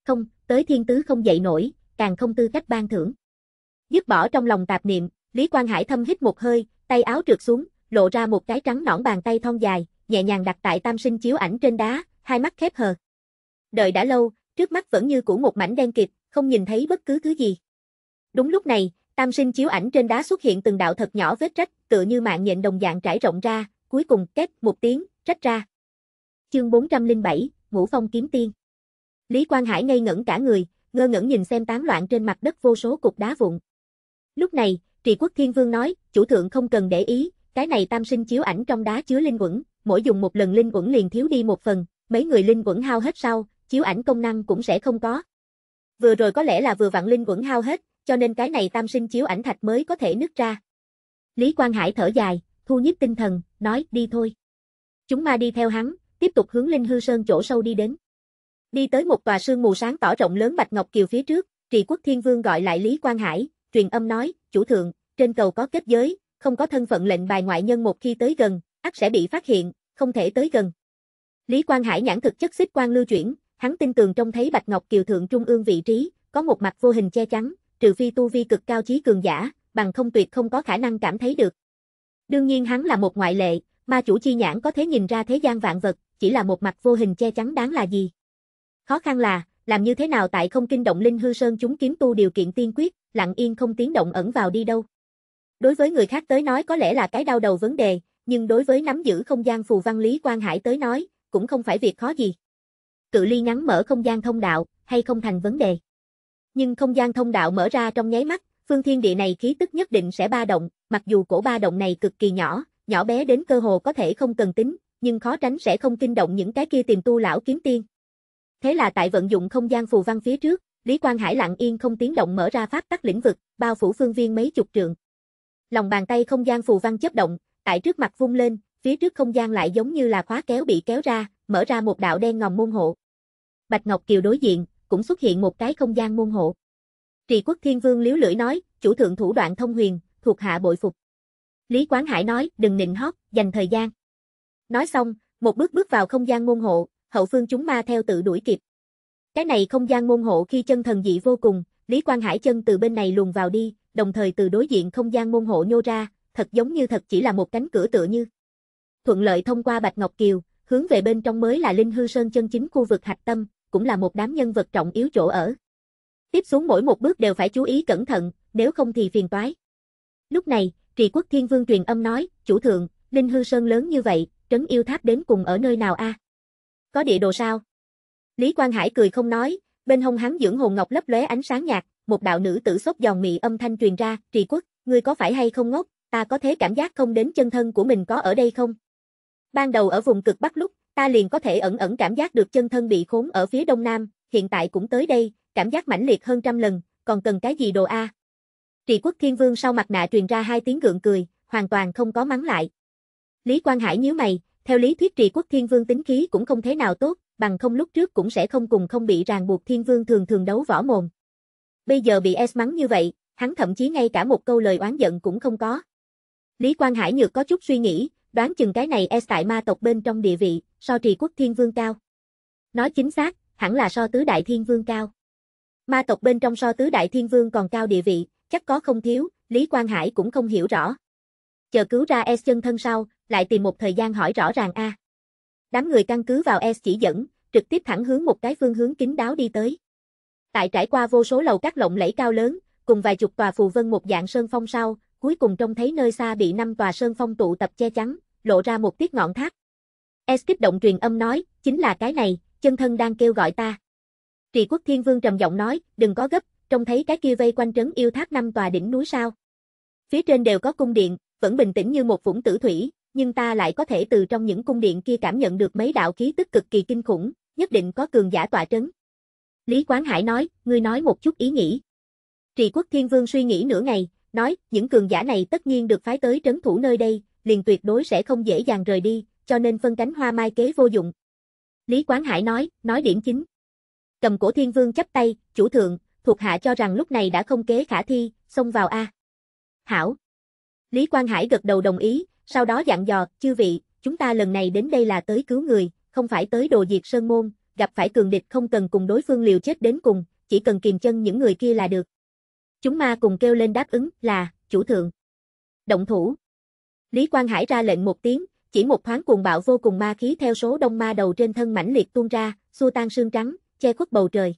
Không, tới thiên tứ không dậy nổi, càng không tư cách ban thưởng. Dứt bỏ trong lòng tạp niệm, Lý Quang Hải thâm hít một hơi, tay áo trượt xuống, lộ ra một cái trắng nõn bàn tay thon dài, nhẹ nhàng đặt tại tam sinh chiếu ảnh trên đá, hai mắt khép hờ. Đợi đã lâu, trước mắt vẫn như cũ một mảnh đen kịt, không nhìn thấy bất cứ thứ gì. Đúng lúc này, Tam sinh chiếu ảnh trên đá xuất hiện từng đạo thật nhỏ vết rách, tựa như mạng nhện đồng dạng trải rộng ra, cuối cùng két một tiếng, rách ra. Chương 407, Ngũ Phong kiếm tiên. Lý Quang Hải ngây ngẩn cả người, ngơ ngẩn nhìn xem tán loạn trên mặt đất vô số cục đá vụn. Lúc này, Trì Quốc Thiên Vương nói, chủ thượng không cần để ý, cái này tam sinh chiếu ảnh trong đá chứa linh quẩn, mỗi dùng một lần linh quẩn liền thiếu đi một phần, mấy người linh quẩn hao hết sau, chiếu ảnh công năng cũng sẽ không có. Vừa rồi có lẽ là vừa vặn linh quẩn hao hết, cho nên cái này tam sinh chiếu ảnh thạch mới có thể nứt ra. Lý Quang Hải thở dài, thu nhiếp tinh thần, nói đi thôi. Chúng ma đi theo hắn, tiếp tục hướng Linh Hư Sơn chỗ sâu đi đến. Đi tới một tòa sương mù sáng tỏ rộng lớn Bạch Ngọc Kiều phía trước, Trì Quốc Thiên Vương gọi lại Lý Quang Hải, truyền âm nói, chủ thượng, trên cầu có kết giới, không có thân phận lệnh bài ngoại nhân một khi tới gần, ắt sẽ bị phát hiện, không thể tới gần. Lý Quang Hải nhãn thực chất xích quan lưu chuyển, hắn tin tưởng trông thấy Bạch Ngọc Kiều thượng trung ương vị trí, có một mặt vô hình che chắn, trừ phi tu vi cực cao chí cường giả, bằng không tuyệt không có khả năng cảm thấy được. Đương nhiên hắn là một ngoại lệ, ma chủ chi nhãn có thể nhìn ra thế gian vạn vật, chỉ là một mặt vô hình che chắn đáng là gì. Khó khăn là, làm như thế nào tại không kinh động linh hư sơn chúng kiếm tu điều kiện tiên quyết, lặng yên không tiếng động ẩn vào đi đâu. Đối với người khác tới nói có lẽ là cái đau đầu vấn đề, nhưng đối với nắm giữ không gian phù văn lý quan hải tới nói, cũng không phải việc khó gì. Cự ly ngắn mở không gian thông đạo, hay không thành vấn đề nhưng không gian thông đạo mở ra trong nháy mắt, phương thiên địa này khí tức nhất định sẽ ba động, mặc dù cổ ba động này cực kỳ nhỏ, nhỏ bé đến cơ hồ có thể không cần tính, nhưng khó tránh sẽ không kinh động những cái kia tìm tu lão kiếm tiên. Thế là tại vận dụng không gian phù văn phía trước, Lý Quang Hải lặng yên không tiếng động mở ra pháp tắc lĩnh vực, bao phủ phương viên mấy chục trượng. Lòng bàn tay không gian phù văn chớp động, tại trước mặt vung lên, phía trước không gian lại giống như là khóa kéo bị kéo ra, mở ra một đạo đen ngòm môn hộ. Bạch Ngọc Kiều đối diện, cũng xuất hiện một cái không gian môn hộ. Trì quốc thiên vương liếu lưỡi nói, chủ thượng thủ đoạn thông huyền, thuộc hạ bội phục. Lý Quán Hải nói, đừng nịnh hót, dành thời gian. Nói xong, một bước bước vào không gian môn hộ, hậu phương chúng ma theo tự đuổi kịp. Cái này không gian môn hộ khi chân thần dị vô cùng, Lý Quang Hải chân từ bên này luồn vào đi, đồng thời từ đối diện không gian môn hộ nhô ra, thật giống như thật chỉ là một cánh cửa tựa như. Thuận lợi thông qua Bạch Ngọc Kiều, hướng về bên trong mới là Linh Hư Sơn chân chính khu vực hạch tâm, cũng là một đám nhân vật trọng yếu chỗ ở. Tiếp xuống mỗi một bước đều phải chú ý cẩn thận, nếu không thì phiền toái. Lúc này, Trì Quốc Thiên Vương truyền âm nói, chủ thượng, Linh Hư Sơn lớn như vậy, trấn yêu tháp đến cùng ở nơi nào a? Có địa đồ sao? Lý Quang Hải cười không nói, bên hông hắn dưỡng hồn ngọc lấp lóe ánh sáng nhạt, một đạo nữ tử sốt giòn mị âm thanh truyền ra, "Trì Quốc, ngươi có phải hay không ngốc, ta có thế cảm giác không đến chân thân của mình có ở đây không?" Ban đầu ở vùng cực Bắc lúc, ta liền có thể ẩn ẩn cảm giác được chân thân bị khốn ở phía đông nam, hiện tại cũng tới đây, cảm giác mãnh liệt hơn trăm lần, còn cần cái gì đồ a? Trì Quốc Thiên Vương sau mặt nạ truyền ra hai tiếng gượng cười, hoàn toàn không có mắng lại. Lý Quang Hải nhíu mày, theo lý thuyết Trì Quốc Thiên Vương tính khí cũng không thế nào tốt, bằng không lúc trước cũng sẽ không cùng không bị ràng buộc Thiên Vương thường thường đấu võ mồm. Bây giờ bị S mắng như vậy, hắn thậm chí ngay cả một câu lời oán giận cũng không có. Lý Quang Hải nhược có chút suy nghĩ, Đoán chừng cái này e tại ma tộc bên trong địa vị, so trì quốc thiên vương cao. Nói chính xác, hẳn là so tứ đại thiên vương cao. Ma tộc bên trong so tứ đại thiên vương còn cao địa vị, chắc có không thiếu, Lý Quang Hải cũng không hiểu rõ. Chờ cứu ra Es chân thân sau, lại tìm một thời gian hỏi rõ ràng a. À. Đám người căn cứ vào Es chỉ dẫn, trực tiếp thẳng hướng một cái phương hướng kính đáo đi tới. Tại trải qua vô số lầu các lộng lẫy cao lớn, cùng vài chục tòa phù vân một dạng sơn phong sau, cuối cùng trông thấy nơi xa bị năm tòa sơn phong tụ tập che chắn, lộ ra một tiết ngọn thác. eskip động truyền âm nói, chính là cái này, chân thân đang kêu gọi ta. Trì quốc thiên vương trầm giọng nói, đừng có gấp, trông thấy cái kia vây quanh trấn yêu thác năm tòa đỉnh núi sao. Phía trên đều có cung điện, vẫn bình tĩnh như một vũng tử thủy, nhưng ta lại có thể từ trong những cung điện kia cảm nhận được mấy đạo khí tức cực kỳ kinh khủng, nhất định có cường giả tọa trấn. Lý Quán Hải nói, ngươi nói một chút ý nghĩ. Trì Quốc Thiên Vương suy nghĩ nửa ngày, nói, những cường giả này tất nhiên được phái tới trấn thủ nơi đây, liền tuyệt đối sẽ không dễ dàng rời đi, cho nên phân cánh hoa mai kế vô dụng. Lý Quán Hải nói, nói điểm chính. Cầm cổ thiên vương chấp tay, chủ thượng, thuộc hạ cho rằng lúc này đã không kế khả thi, xông vào A. Hảo. Lý Quang Hải gật đầu đồng ý, sau đó dặn dò, chư vị, chúng ta lần này đến đây là tới cứu người, không phải tới đồ diệt sơn môn, gặp phải cường địch không cần cùng đối phương liều chết đến cùng, chỉ cần kiềm chân những người kia là được. Chúng ma cùng kêu lên đáp ứng là, chủ thượng. Động thủ. Lý Quang Hải ra lệnh một tiếng, chỉ một thoáng cuồng bạo vô cùng ma khí theo số đông ma đầu trên thân mãnh liệt tuôn ra, xua tan sương trắng, che khuất bầu trời.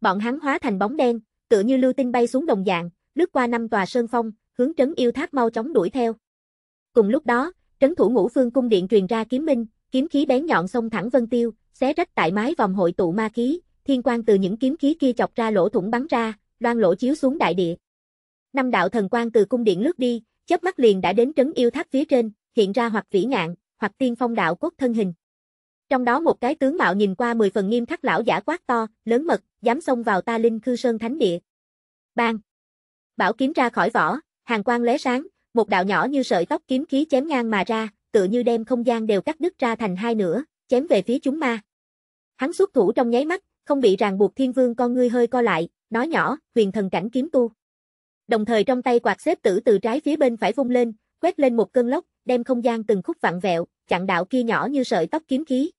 Bọn hắn hóa thành bóng đen, tựa như lưu tinh bay xuống đồng dạng, lướt qua năm tòa sơn phong, hướng trấn yêu tháp mau chóng đuổi theo. Cùng lúc đó, trấn thủ ngũ phương cung điện truyền ra kiếm minh, kiếm khí bén nhọn xông thẳng vân tiêu, xé rách tại mái vòng hội tụ ma khí, thiên quang từ những kiếm khí kia chọc ra lỗ thủng bắn ra, đoan lỗ chiếu xuống đại địa. Năm đạo thần quang từ cung điện lướt đi, chớp mắt liền đã đến trấn yêu tháp phía trên, hiện ra hoặc vĩ ngạn, hoặc tiên phong đạo cốt thân hình. Trong đó một cái tướng mạo nhìn qua mười phần nghiêm khắc lão giả quát to, lớn mật, dám xông vào ta linh khư sơn thánh địa. Bang! Bảo kiếm ra khỏi vỏ, hàng quang lóe sáng, một đạo nhỏ như sợi tóc kiếm khí chém ngang mà ra, tựa như đem không gian đều cắt đứt ra thành hai nửa, chém về phía chúng ma. Hắn xuất thủ trong nháy mắt, không bị ràng buộc thiên vương con ngươi hơi co lại, nói nhỏ, huyền thần cảnh kiếm tu. Đồng thời trong tay quạt xếp tử từ trái phía bên phải vung lên, quét lên một cơn lốc, đem không gian từng khúc vặn vẹo, chặn đạo kia nhỏ như sợi tóc kiếm khí.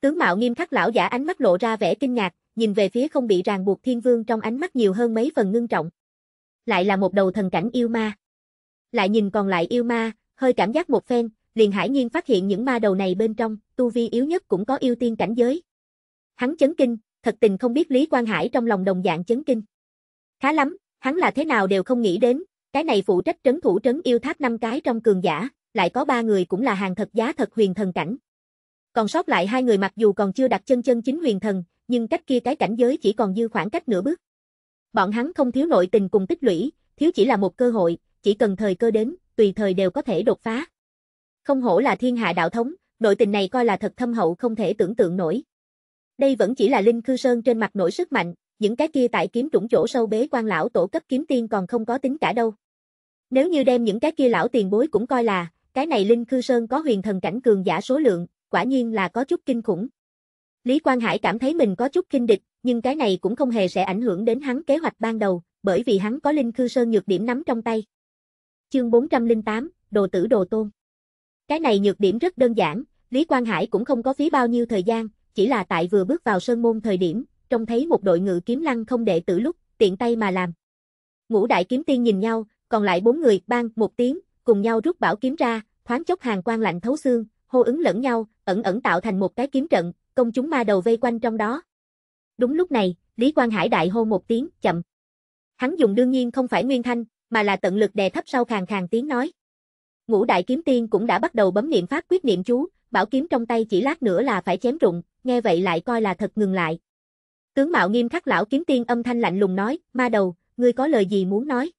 Tướng mạo nghiêm khắc lão giả ánh mắt lộ ra vẻ kinh ngạc, nhìn về phía không bị ràng buộc thiên vương trong ánh mắt nhiều hơn mấy phần ngưng trọng. Lại là một đầu thần cảnh yêu ma. Lại nhìn còn lại yêu ma, hơi cảm giác một phen, liền hải nhiên phát hiện những ma đầu này bên trong, tu vi yếu nhất cũng có yêu tiên cảnh giới. Hắn chấn kinh, thật tình không biết Lý Quang Hải trong lòng đồng dạng chấn kinh. Khá lắm, hắn là thế nào đều không nghĩ đến, cái này phụ trách trấn thủ trấn yêu tháp năm cái trong cường giả, lại có ba người cũng là hàng thật giá thật huyền thần cảnh. Còn sót lại hai người mặc dù còn chưa đặt chân chân chính huyền thần, nhưng cách kia cái cảnh giới chỉ còn dư khoảng cách nửa bước. Bọn hắn không thiếu nội tình cùng tích lũy, thiếu chỉ là một cơ hội, chỉ cần thời cơ đến, tùy thời đều có thể đột phá. Không hổ là thiên hạ đạo thống, nội tình này coi là thật thâm hậu không thể tưởng tượng nổi. Đây vẫn chỉ là linh cư sơn trên mặt nổi sức mạnh, những cái kia tại kiếm trũng chỗ sâu bế quan lão tổ cấp kiếm tiên còn không có tính cả đâu. Nếu như đem những cái kia lão tiền bối cũng coi là, cái này linh cư sơn có huyền thần cảnh cường giả số lượng, quả nhiên là có chút kinh khủng. Lý Quang Hải cảm thấy mình có chút kinh địch, nhưng cái này cũng không hề sẽ ảnh hưởng đến hắn kế hoạch ban đầu, bởi vì hắn có linh cư sơn nhược điểm nắm trong tay. Chương 408, đồ tử đồ tôn. Cái này nhược điểm rất đơn giản, Lý Quang Hải cũng không có phí bao nhiêu thời gian, chỉ là tại vừa bước vào sơn môn thời điểm, trông thấy một đội ngự kiếm lăng không đệ tử lúc, tiện tay mà làm. Ngũ đại kiếm tiên nhìn nhau, còn lại bốn người bang một tiếng, cùng nhau rút bảo kiếm ra, thoáng chốc hàng quang lạnh thấu xương, hô ứng lẫn nhau, ẩn ẩn tạo thành một cái kiếm trận, công chúng ma đầu vây quanh trong đó. Đúng lúc này, Lý Quang Hải đại hô một tiếng, chậm. Hắn dùng đương nhiên không phải nguyên thanh, mà là tận lực đè thấp sau khàn khàn tiếng nói. Ngũ đại kiếm tiên cũng đã bắt đầu bấm niệm pháp quyết niệm chú, bảo kiếm trong tay chỉ lát nữa là phải chém rụng, nghe vậy lại coi là thật ngừng lại. Tướng mạo nghiêm khắc lão kiếm tiên âm thanh lạnh lùng nói, ma đầu, ngươi có lời gì muốn nói?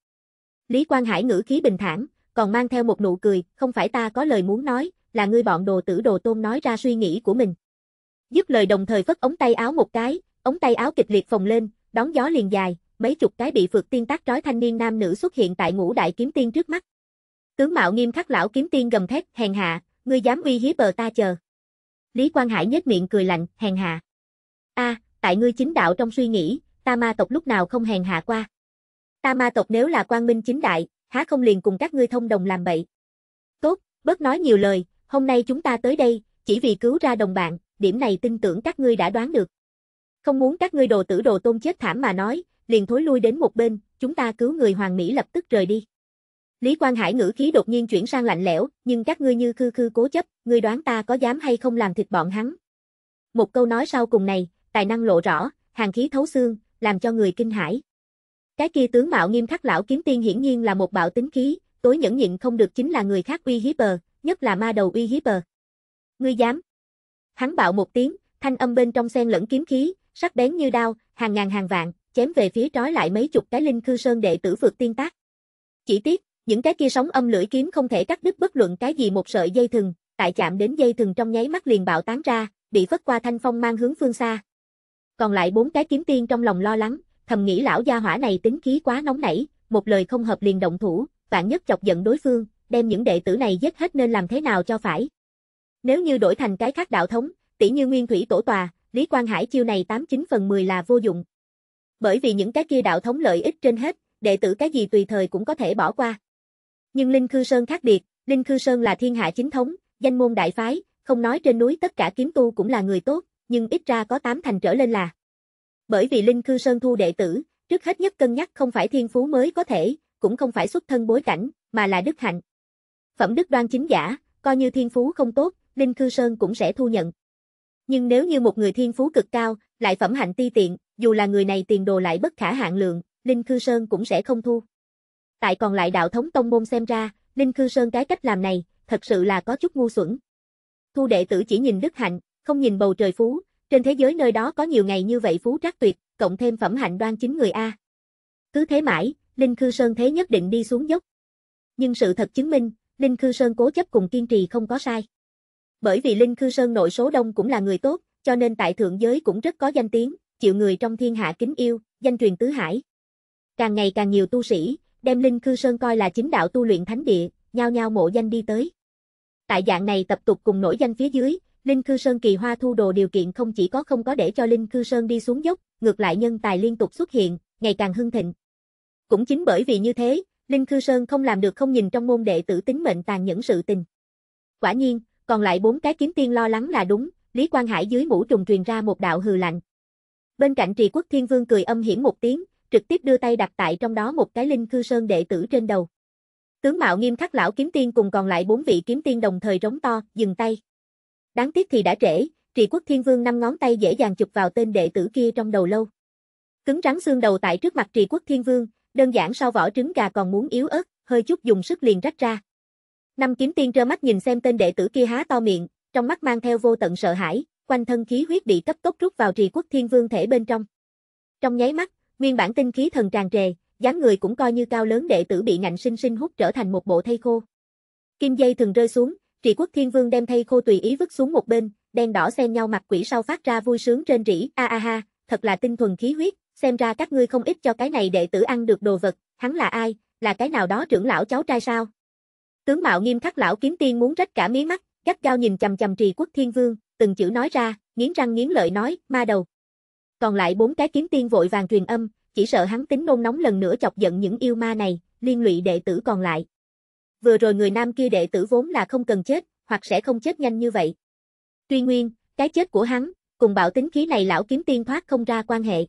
Lý Quang Hải ngữ khí bình thản, còn mang theo một nụ cười, không phải ta có lời muốn nói, là ngươi bọn đồ tử đồ tôn nói ra suy nghĩ của mình. Dứt lời đồng thời phất ống tay áo một cái, ống tay áo kịch liệt phồng lên, đón gió liền dài, mấy chục cái bị phượt tiên tác trói thanh niên nam nữ xuất hiện tại ngũ đại kiếm tiên trước mắt. Tướng mạo nghiêm khắc lão kiếm tiên gầm thét, hèn hạ, ngươi dám uy hiếp bờ ta chờ. Lý Quang Hải nhếch miệng cười lạnh, hèn hạ. A, à, tại ngươi chính đạo trong suy nghĩ, ta ma tộc lúc nào không hèn hạ qua. Ta ma tộc nếu là quang minh chính đại, há không liền cùng các ngươi thông đồng làm bậy. Tốt, bớt nói nhiều lời, hôm nay chúng ta tới đây, chỉ vì cứu ra đồng bạn, điểm này tin tưởng các ngươi đã đoán được. Không muốn các ngươi đồ tử đồ tôn chết thảm mà nói, liền thối lui đến một bên, chúng ta cứu người hoàng Mỹ lập tức rời đi. Lý Quang Hải ngữ khí đột nhiên chuyển sang lạnh lẽo, nhưng các ngươi như khư khư cố chấp, ngươi đoán ta có dám hay không làm thịt bọn hắn. Một câu nói sau cùng này, tài năng lộ rõ, hàng khí thấu xương, làm cho người kinh hãi. Cái kia tướng mạo nghiêm khắc lão kiếm tiên hiển nhiên là một bạo tính khí, tối nhẫn nhịn không được chính là người khác uy hiếp bờ, nhất là ma đầu uy hiếp bờ. Ngươi dám? Hắn bạo một tiếng, thanh âm bên trong xen lẫn kiếm khí, sắc bén như đao, hàng ngàn hàng vạn, chém về phía trói lại mấy chục cái linh khư sơn đệ tử vượt tiên tác. Chỉ tiếc, những cái kia sóng âm lưỡi kiếm không thể cắt đứt bất luận cái gì một sợi dây thừng, tại chạm đến dây thừng trong nháy mắt liền bạo tán ra, bị vất qua thanh phong mang hướng phương xa. Còn lại bốn cái kiếm tiên trong lòng lo lắng, thầm nghĩ lão gia hỏa này tính khí quá nóng nảy, một lời không hợp liền động thủ, vạn nhất chọc giận đối phương, đem những đệ tử này giết hết nên làm thế nào cho phải. Nếu như đổi thành cái khác đạo thống, tỷ như Nguyên Thủy Tổ Tòa, Lý Quang Hải chiêu này 89 phần 10 là vô dụng. Bởi vì những cái kia đạo thống lợi ích trên hết, đệ tử cái gì tùy thời cũng có thể bỏ qua. Nhưng Linh Khư Sơn khác biệt, Linh Khư Sơn là thiên hạ chính thống, danh môn đại phái, không nói trên núi tất cả kiếm tu cũng là người tốt, nhưng ít ra có tám thành trở lên là. Bởi vì Linh Khư Sơn thu đệ tử, trước hết nhất cân nhắc không phải thiên phú mới có thể, cũng không phải xuất thân bối cảnh, mà là đức hạnh. Phẩm đức đoan chính giả, coi như thiên phú không tốt, Linh Khư Sơn cũng sẽ thu nhận. Nhưng nếu như một người thiên phú cực cao, lại phẩm hạnh ti tiện, dù là người này tiền đồ lại bất khả hạn lượng, Linh Khư Sơn cũng sẽ không thu. Tại còn lại đạo thống tông môn xem ra, Linh Cư Sơn cái cách làm này, thật sự là có chút ngu xuẩn. Thu đệ tử chỉ nhìn đức hạnh, không nhìn bầu trời phú, trên thế giới nơi đó có nhiều ngày như vậy phú trác tuyệt, cộng thêm phẩm hạnh đoan chính người A. Cứ thế mãi, Linh Cư Sơn thế nhất định đi xuống dốc. Nhưng sự thật chứng minh, Linh Cư Sơn cố chấp cùng kiên trì không có sai. Bởi vì Linh Cư Sơn nội số đông cũng là người tốt, cho nên tại thượng giới cũng rất có danh tiếng, chịu người trong thiên hạ kính yêu, danh truyền tứ hải. Càng ngày càng nhiều tu sĩ, đem Linh Cư Sơn coi là chính đạo tu luyện thánh địa, nhao nhao mộ danh đi tới. Tại dạng này tập tục cùng nổi danh phía dưới, Linh Cư Sơn kỳ hoa thu đồ điều kiện không chỉ có không có để cho Linh Cư Sơn đi xuống dốc, ngược lại nhân tài liên tục xuất hiện, ngày càng hưng thịnh. Cũng chính bởi vì như thế, Linh Cư Sơn không làm được không nhìn trong môn đệ tử tính mệnh tàn nhẫn sự tình. Quả nhiên, còn lại bốn cái kiếm tiên lo lắng là đúng, Lý Quang Hải dưới mũ trùng truyền ra một đạo hừ lạnh. Bên cạnh Trì Quốc Thiên Vương cười âm hiểm một tiếng, trực tiếp đưa tay đặt tại trong đó một cái linh khư sơn đệ tử trên đầu. Tướng mạo nghiêm khắc lão kiếm tiên cùng còn lại bốn vị kiếm tiên đồng thời rống to, dừng tay. Đáng tiếc thì đã trễ, Trì Quốc Thiên Vương năm ngón tay dễ dàng chụp vào tên đệ tử kia trong đầu lâu. Cứng rắn xương đầu tại trước mặt Trì Quốc Thiên Vương, đơn giản sau vỏ trứng gà còn muốn yếu ớt, hơi chút dùng sức liền rách ra. Năm kiếm tiên trơ mắt nhìn xem tên đệ tử kia há to miệng, trong mắt mang theo vô tận sợ hãi, quanh thân khí huyết bị cấp tốc rút vào Trì Quốc Thiên Vương thể bên trong. Trong nháy mắt, Nguyên bản tinh khí thần tràn trề, dáng người cũng coi như cao lớn đệ tử bị ngạnh sinh sinh hút trở thành một bộ thây khô. Kim dây thường rơi xuống, Trị Quốc Thiên Vương đem thây khô tùy ý vứt xuống một bên, đen đỏ xen nhau mặt quỷ sau phát ra vui sướng trên rỉ, a a ha, thật là tinh thuần khí huyết, xem ra các ngươi không ít cho cái này đệ tử ăn được đồ vật, hắn là ai, là cái nào đó trưởng lão cháu trai sao? Tướng mạo nghiêm khắc lão kiếm tiên muốn rách cả mí mắt, gắt gao nhìn chằm chằm Trì Quốc Thiên Vương, từng chữ nói ra, nghiến răng nghiến lợi nói, ma đầu, còn lại bốn cái kiếm tiên vội vàng truyền âm, chỉ sợ hắn tính nôn nóng lần nữa chọc giận những yêu ma này, liên lụy đệ tử còn lại. Vừa rồi người nam kia đệ tử vốn là không cần chết, hoặc sẽ không chết nhanh như vậy. Tuy nguyên, cái chết của hắn, cùng bảo tính khí này lão kiếm tiên thoát không ra quan hệ.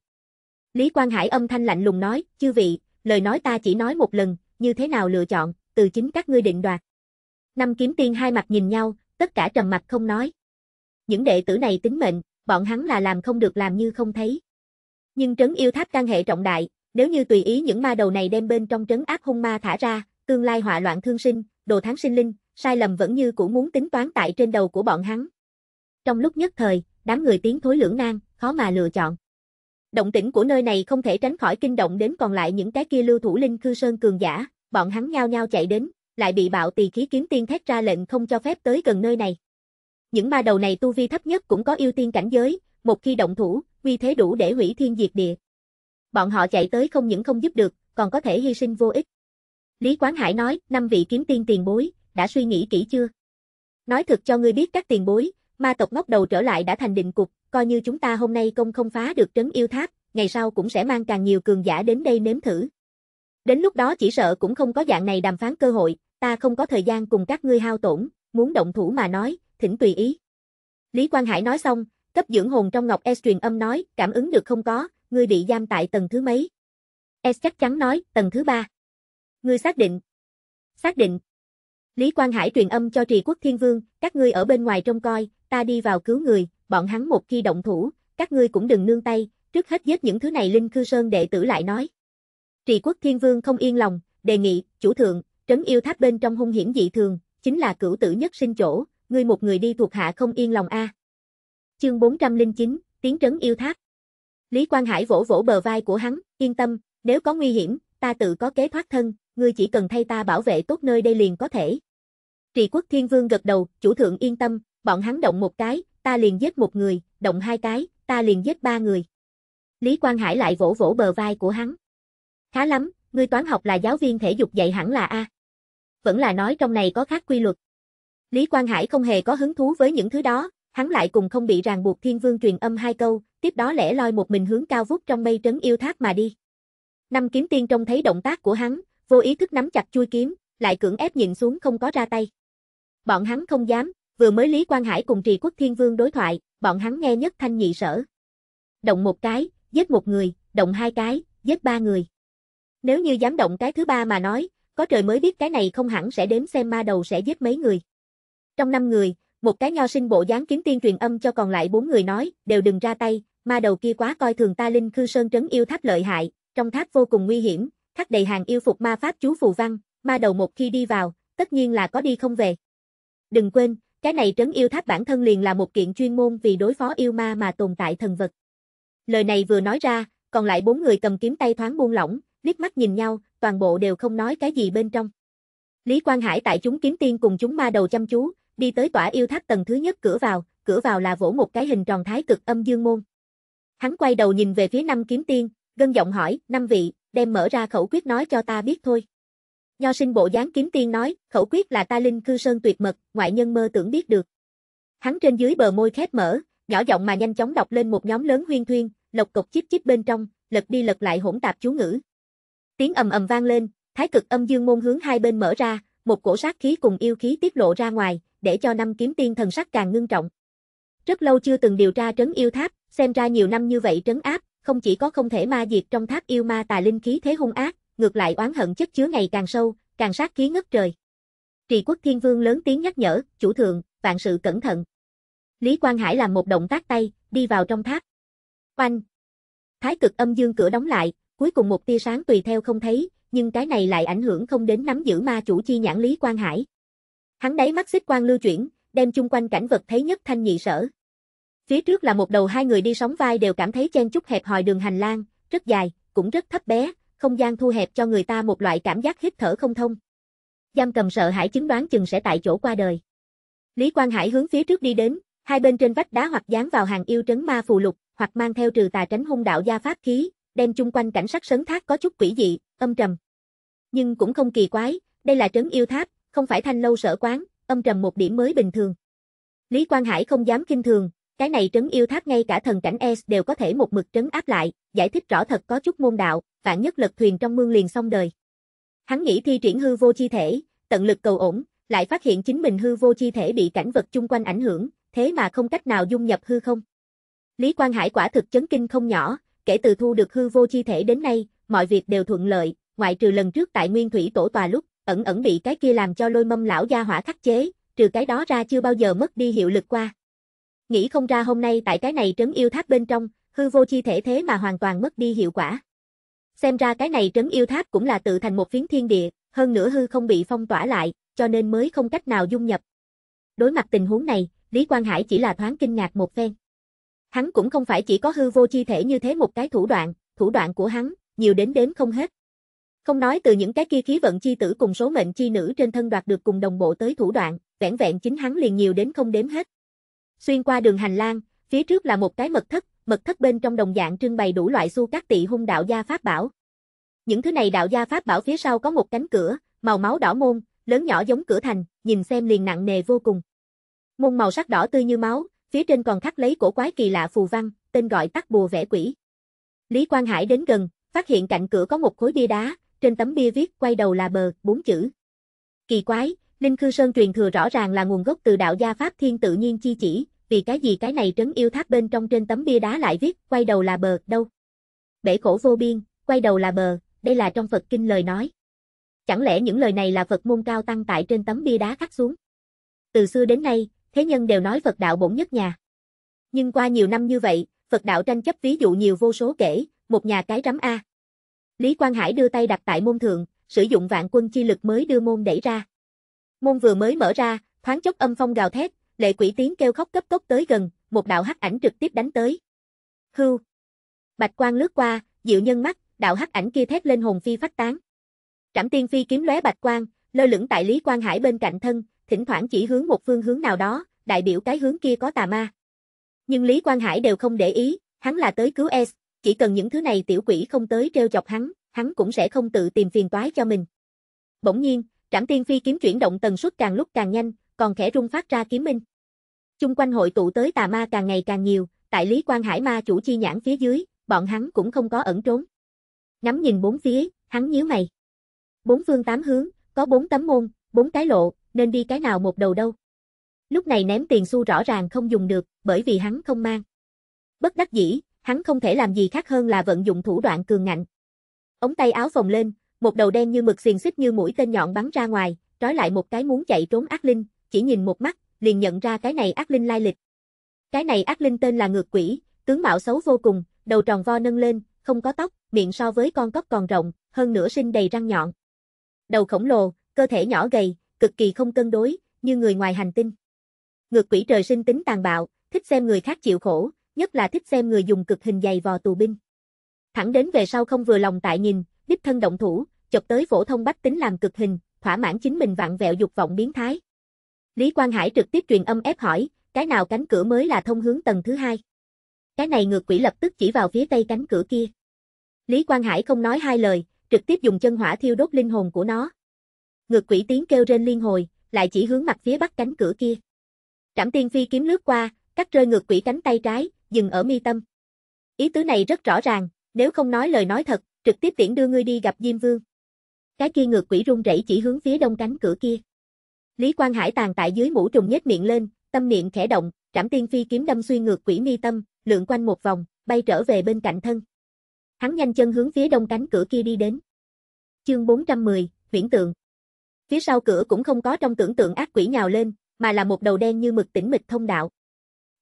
Lý Quang Hải âm thanh lạnh lùng nói, chư vị, lời nói ta chỉ nói một lần, như thế nào lựa chọn, từ chính các ngươi định đoạt. Năm kiếm tiên hai mặt nhìn nhau, tất cả trầm mặt không nói. Những đệ tử này tính mệnh, bọn hắn là làm không được làm như không thấy. Nhưng trấn yêu tháp can hệ trọng đại, nếu như tùy ý những ma đầu này đem bên trong trấn áp hung ma thả ra, tương lai họa loạn thương sinh, đồ tháng sinh linh, sai lầm vẫn như cũ muốn tính toán tại trên đầu của bọn hắn. Trong lúc nhất thời, đám người tiến thối lưỡng nan, khó mà lựa chọn. Động tĩnh của nơi này không thể tránh khỏi kinh động đến còn lại những cái kia lưu thủ linh cư sơn cường giả, bọn hắn nhao nhao chạy đến, lại bị bạo tỳ khí kiếm tiên thét ra lệnh không cho phép tới gần nơi này. Những ma đầu này tu vi thấp nhất cũng có yêu tiên cảnh giới, một khi động thủ, uy thế đủ để hủy thiên diệt địa. Bọn họ chạy tới không những không giúp được, còn có thể hy sinh vô ích. Lý Quán Hải nói, năm vị kiếm tiên tiền bối, đã suy nghĩ kỹ chưa? Nói thật cho ngươi biết các tiền bối, ma tộc ngóc đầu trở lại đã thành định cục, coi như chúng ta hôm nay công không phá được trấn yêu tháp, ngày sau cũng sẽ mang càng nhiều cường giả đến đây nếm thử. Đến lúc đó chỉ sợ cũng không có dạng này đàm phán cơ hội, ta không có thời gian cùng các ngươi hao tổn, muốn động thủ mà nói, thỉnh tùy ý. Lý Quang Hải nói xong, cấp dưỡng hồn trong ngọc S truyền âm nói, cảm ứng được không có, ngươi bị giam tại tầng thứ mấy. S chắc chắn nói, tầng thứ ba. Ngươi xác định. Xác định. Lý Quang Hải truyền âm cho trì quốc thiên vương, các ngươi ở bên ngoài trông coi, ta đi vào cứu người, bọn hắn một khi động thủ, các ngươi cũng đừng nương tay, trước hết giết những thứ này Linh Khư Sơn đệ tử lại nói. Trì quốc thiên vương không yên lòng, đề nghị, chủ thượng, trấn yêu tháp bên trong hung hiểm dị thường, chính là cửu tử nhất sinh chỗ, ngươi một người đi thuộc hạ không yên lòng a. À. Chương 409, tiếng trấn yêu tháp. Lý Quang Hải vỗ vỗ bờ vai của hắn, yên tâm, nếu có nguy hiểm, ta tự có kế thoát thân, ngươi chỉ cần thay ta bảo vệ tốt nơi đây liền có thể. Trì Quốc Thiên Vương gật đầu, chủ thượng yên tâm, bọn hắn động một cái, ta liền giết một người, động hai cái, ta liền giết ba người. Lý Quang Hải lại vỗ vỗ bờ vai của hắn. Khá lắm, ngươi toán học là giáo viên thể dục dạy hẳn là A. Vẫn là nói trong này có khác quy luật. Lý Quang Hải không hề có hứng thú với những thứ đó, hắn lại cùng không bị ràng buộc thiên vương truyền âm hai câu, tiếp đó lẻ loi một mình hướng cao vút trong mây trấn yêu thác mà đi. Năm kiếm tiên trông thấy động tác của hắn, vô ý thức nắm chặt chui kiếm, lại cưỡng ép nhìn xuống không có ra tay. Bọn hắn không dám, vừa mới Lý Quang Hải cùng Trì Quốc Thiên Vương đối thoại, bọn hắn nghe nhất thanh nhị sở. Động một cái, giết một người, động hai cái, giết ba người. Nếu như dám động cái thứ ba mà nói, có trời mới biết cái này không hẳn sẽ đếm xem ma đầu sẽ giết mấy người. Trong năm người, một cái nho sinh bộ dáng kiếm tiên truyền âm cho còn lại bốn người nói, đều đừng ra tay, ma đầu kia quá coi thường ta linh khư sơn trấn yêu tháp lợi hại, trong tháp vô cùng nguy hiểm, tháp đầy hàng yêu phục ma pháp chú phù văn, ma đầu một khi đi vào, tất nhiên là có đi không về. Đừng quên, cái này trấn yêu tháp bản thân liền là một kiện chuyên môn vì đối phó yêu ma mà tồn tại thần vật. Lời này vừa nói ra, còn lại bốn người cầm kiếm tay thoáng buông lỏng, liếc mắt nhìn nhau, toàn bộ đều không nói cái gì bên trong. Lý Quang Hải tại chúng kiếm tiên cùng chúng ma đầu chăm chú, đi tới tỏa yêu tháp tầng thứ nhất cửa vào, cửa vào là vỗ một cái hình tròn thái cực âm dương môn. Hắn quay đầu nhìn về phía năm kiếm tiên, gân giọng hỏi, năm vị, đem mở ra khẩu quyết nói cho ta biết thôi. Nho sinh bộ dáng kiếm tiên nói, khẩu quyết là ta linh cư sơn tuyệt mật, ngoại nhân mơ tưởng biết được. Hắn trên dưới bờ môi khép mở, nhỏ giọng mà nhanh chóng đọc lên một nhóm lớn huyên thuyên, lộc cục chip chip bên trong, lật đi lật lại hỗn tạp chú ngữ. Tiếng ầm ầm vang lên, thái cực âm dương môn hướng hai bên mở ra, một cổ sát khí cùng yêu khí tiết lộ ra ngoài, để cho năm kiếm tiên thần sắc càng ngưng trọng. Rất lâu chưa từng điều tra trấn yêu tháp, xem ra nhiều năm như vậy trấn áp, không chỉ có không thể ma diệt trong tháp yêu ma tà linh khí thế hung ác, ngược lại oán hận chất chứa ngày càng sâu, càng sát khí ngất trời. Trì quốc thiên vương lớn tiếng nhắc nhở, chủ thượng, vạn sự cẩn thận. Lý Quang Hải làm một động tác tay, đi vào trong tháp. Oanh! Thái cực âm dương cửa đóng lại, cuối cùng một tia sáng tùy theo không thấy, nhưng cái này lại ảnh hưởng không đến nắm giữ ma chủ chi nhãn Lý Quang Hải. Hắn đáy mắt xích quang lưu chuyển, đem chung quanh cảnh vật thấy nhất thanh nhị sở. Phía trước là một đầu hai người đi sóng vai đều cảm thấy chen chút hẹp hòi đường hành lang, rất dài, cũng rất thấp bé, không gian thu hẹp cho người ta một loại cảm giác hít thở không thông. Giam cầm sợ hãi chứng đoán chừng sẽ tại chỗ qua đời. Lý Quang Hải hướng phía trước đi đến, hai bên trên vách đá hoặc dán vào hàng yêu trấn ma phù lục, hoặc mang theo trừ tà tránh hung đạo gia pháp khí, đem chung quanh cảnh sắc sấn thác có chút quỷ dị, âm trầm. Nhưng cũng không kỳ quái, đây là trấn yêu tháp, không phải thanh lâu sở quán, âm trầm một điểm mới bình thường. Lý Quang Hải không dám kinh thường, cái này trấn yêu tháp ngay cả thần cảnh S đều có thể một mực trấn áp lại, giải thích rõ thật có chút môn đạo, vạn nhất lật thuyền trong mương liền xong đời. Hắn nghĩ thi triển hư vô chi thể, tận lực cầu ổn, lại phát hiện chính mình hư vô chi thể bị cảnh vật chung quanh ảnh hưởng, thế mà không cách nào dung nhập hư không. Lý Quang Hải quả thực chấn kinh không nhỏ, kể từ thu được hư vô chi thể đến nay, mọi việc đều thuận lợi, ngoại trừ lần trước tại Nguyên Thủy Tổ tòa lúc, ẩn ẩn bị cái kia làm cho lôi mâm lão gia hỏa khắc chế, trừ cái đó ra chưa bao giờ mất đi hiệu lực qua. Nghĩ không ra hôm nay tại cái này trấn yêu tháp bên trong, hư vô chi thể thế mà hoàn toàn mất đi hiệu quả. Xem ra cái này trấn yêu tháp cũng là tự thành một phiến thiên địa, hơn nữa hư không bị phong tỏa lại, cho nên mới không cách nào dung nhập. Đối mặt tình huống này, Lý Quang Hải chỉ là thoáng kinh ngạc một phen. Hắn cũng không phải chỉ có hư vô chi thể như thế một cái thủ đoạn, thủ đoạn của hắn, nhiều đến đếm không hết. Không nói từ những cái kia khí vận chi tử cùng số mệnh chi nữ trên thân đoạt được cùng đồng bộ tới thủ đoạn, vẻn vẹn chính hắn liền nhiều đến không đếm hết. Xuyên qua đường hành lang, phía trước là một cái mật thất, mật thất bên trong đồng dạng trưng bày đủ loại xu các tị hung đạo gia pháp bảo. Những thứ này đạo gia pháp bảo phía sau có một cánh cửa, màu máu đỏ môn, lớn nhỏ giống cửa thành, nhìn xem liền nặng nề vô cùng. Môn màu sắc đỏ tươi như máu, phía trên còn khắc lấy cổ quái kỳ lạ phù văn, tên gọi tắc bùa vẽ quỷ. Lý Quang Hải đến gần, phát hiện cạnh cửa có một khối bia đá, trên tấm bia viết quay đầu là bờ, bốn chữ. Kỳ quái, Linh Khư Sơn truyền thừa rõ ràng là nguồn gốc từ đạo gia Pháp Thiên tự nhiên chi chỉ, vì cái gì cái này trấn yêu tháp bên trong trên tấm bia đá lại viết quay đầu là bờ, đâu? Bể khổ vô biên, quay đầu là bờ, đây là trong Phật Kinh lời nói. Chẳng lẽ những lời này là Phật môn cao tăng tại trên tấm bia đá khắc xuống? Từ xưa đến nay, thế nhân đều nói Phật đạo bổn nhất nhà. Nhưng qua nhiều năm như vậy, Phật đạo tranh chấp ví dụ nhiều vô số kể, một nhà cái rắm A. Lý Quang Hải đưa tay đặt tại môn thượng, sử dụng vạn quân chi lực mới đưa môn đẩy ra. Môn vừa mới mở ra, thoáng chốc âm phong gào thét, lệ quỷ tiếng kêu khóc cấp tốc tới gần, một đạo hắc ảnh trực tiếp đánh tới. Hư, Bạch quang lướt qua, dịu nhân mắt, đạo hắc ảnh kia thét lên hồn phi phách tán. Trảm tiên phi kiếm lóe bạch quang, lơ lửng tại Lý Quang Hải bên cạnh thân, thỉnh thoảng chỉ hướng một phương hướng nào đó, đại biểu cái hướng kia có tà ma. Nhưng Lý Quang Hải đều không để ý, hắn là tới cứu Es, chỉ cần những thứ này tiểu quỷ không tới treo chọc hắn, hắn cũng sẽ không tự tìm phiền toái cho mình. Bỗng nhiên, Trảm Tiên Phi kiếm chuyển động tần suất càng lúc càng nhanh, còn khẽ rung phát ra kiếm minh. Chung quanh hội tụ tới tà ma càng ngày càng nhiều, tại Lý Quan Hải ma chủ chi nhãn phía dưới, bọn hắn cũng không có ẩn trốn. Ngắm nhìn bốn phía, hắn nhíu mày. Bốn phương tám hướng, có bốn tấm môn, bốn cái lộ, nên đi cái nào một đầu đâu. Lúc này ném tiền xu rõ ràng không dùng được, bởi vì hắn không mang. Bất đắc dĩ, hắn không thể làm gì khác hơn là vận dụng thủ đoạn cường ngạnh. Ống tay áo phồng lên, một đầu đen như mực xiềng xích như mũi tên nhọn bắn ra ngoài, trói lại một cái muốn chạy trốn ác linh, chỉ nhìn một mắt, liền nhận ra cái này ác linh lai lịch. Cái này ác linh tên là Ngược Quỷ, tướng mạo xấu vô cùng, đầu tròn vo nâng lên, không có tóc, miệng so với con cóc còn rộng, hơn nửa sinh đầy răng nhọn. Đầu khổng lồ, cơ thể nhỏ gầy, cực kỳ không cân đối, như người ngoài hành tinh. Ngược Quỷ trời sinh tính tàn bạo, thích xem người khác chịu khổ, nhất là thích xem người dùng cực hình dày vò tù binh. Thẳng đến về sau không vừa lòng tại nhìn, đích thân động thủ, chọc tới phổ thông bách tính làm cực hình, thỏa mãn chính mình vặn vẹo dục vọng biến thái. Lý Quang Hải trực tiếp truyền âm ép hỏi, cái nào cánh cửa mới là thông hướng tầng thứ hai? Cái này ngược quỷ lập tức chỉ vào phía tây cánh cửa kia. Lý Quang Hải không nói hai lời, trực tiếp dùng chân hỏa thiêu đốt linh hồn của nó. Ngược quỷ tiếng kêu rên liên hồi, lại chỉ hướng mặt phía bắc cánh cửa kia. Trảm tiên phi kiếm lướt qua, cắt rơi ngược quỷ cánh tay trái, dừng ở mi tâm. Ý tứ này rất rõ ràng, nếu không nói lời nói thật, trực tiếp tiễn đưa ngươi đi gặp Diêm Vương. Cái kia ngược quỷ rung rẩy chỉ hướng phía đông cánh cửa kia. Lý Quang Hải tàn tại dưới mũ trùng nhếch miệng lên, tâm niệm khẽ động, Trảm Tiên Phi kiếm đâm xuyên ngược quỷ mi tâm, lượn quanh một vòng, bay trở về bên cạnh thân. Hắn nhanh chân hướng phía đông cánh cửa kia đi đến. Chương 410, Huyễn tượng. Phía sau cửa cũng không có trong tưởng tượng ác quỷ nhào lên, mà là một đầu đen như mực tĩnh mịch thông đạo.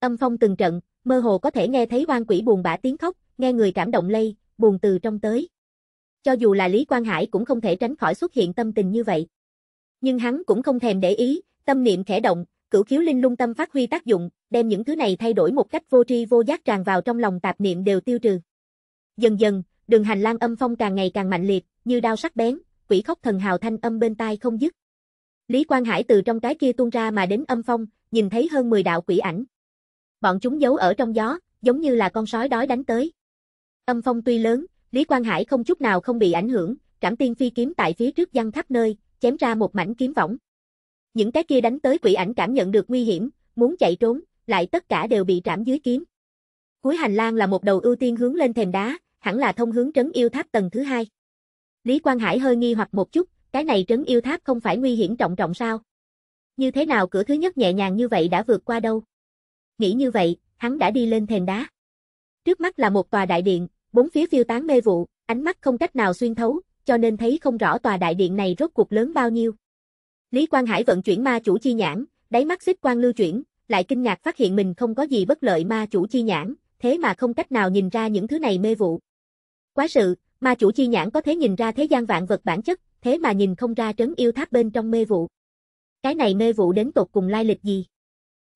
Âm phong từng trận, mơ hồ có thể nghe thấy hoang quỷ buồn bã tiếng khóc, nghe người cảm động lây, buồn từ trong tới. Cho dù là Lý Quang Hải cũng không thể tránh khỏi xuất hiện tâm tình như vậy. Nhưng hắn cũng không thèm để ý, tâm niệm khẽ động, cửu khiếu linh lung tâm phát huy tác dụng, đem những thứ này thay đổi một cách vô tri vô giác tràn vào trong lòng tạp niệm đều tiêu trừ. Dần dần, đường hành lang âm phong càng ngày càng mạnh liệt, như đao sắc bén, quỷ khóc thần hào thanh âm bên tai không dứt. Lý Quang Hải từ trong cái kia tuôn ra mà đến âm phong, nhìn thấy hơn 10 đạo quỷ ảnh bọn chúng giấu ở trong gió, giống như là con sói đói đánh tới. Âm phong tuy lớn, Lý Quang Hải không chút nào không bị ảnh hưởng, trảm tiên phi kiếm tại phía trước văng khắp nơi, chém ra một mảnh kiếm võng. Những cái kia đánh tới quỷ ảnh cảm nhận được nguy hiểm, muốn chạy trốn, lại tất cả đều bị trảm dưới kiếm. Cuối hành lang là một đầu ưu tiên hướng lên thềm đá, hẳn là thông hướng trấn yêu tháp tầng thứ hai. Lý Quang Hải hơi nghi hoặc một chút, cái này trấn yêu tháp không phải nguy hiểm trọng trọng sao? Như thế nào cửa thứ nhất nhẹ nhàng như vậy đã vượt qua đâu? Nghĩ như vậy, hắn đã đi lên thềm đá. Trước mắt là một tòa đại điện, bốn phía phiêu tán mê vụ, ánh mắt không cách nào xuyên thấu, cho nên thấy không rõ tòa đại điện này rốt cuộc lớn bao nhiêu. Lý Quang Hải vận chuyển ma chủ chi nhãn, đáy mắt xích quang lưu chuyển, lại kinh ngạc phát hiện mình không có gì bất lợi ma chủ chi nhãn, thế mà không cách nào nhìn ra những thứ này mê vụ. Quá sự, ma chủ chi nhãn có thể nhìn ra thế gian vạn vật bản chất, thế mà nhìn không ra trấn yêu tháp bên trong mê vụ. Cái này mê vụ đến tột cùng lai lịch gì?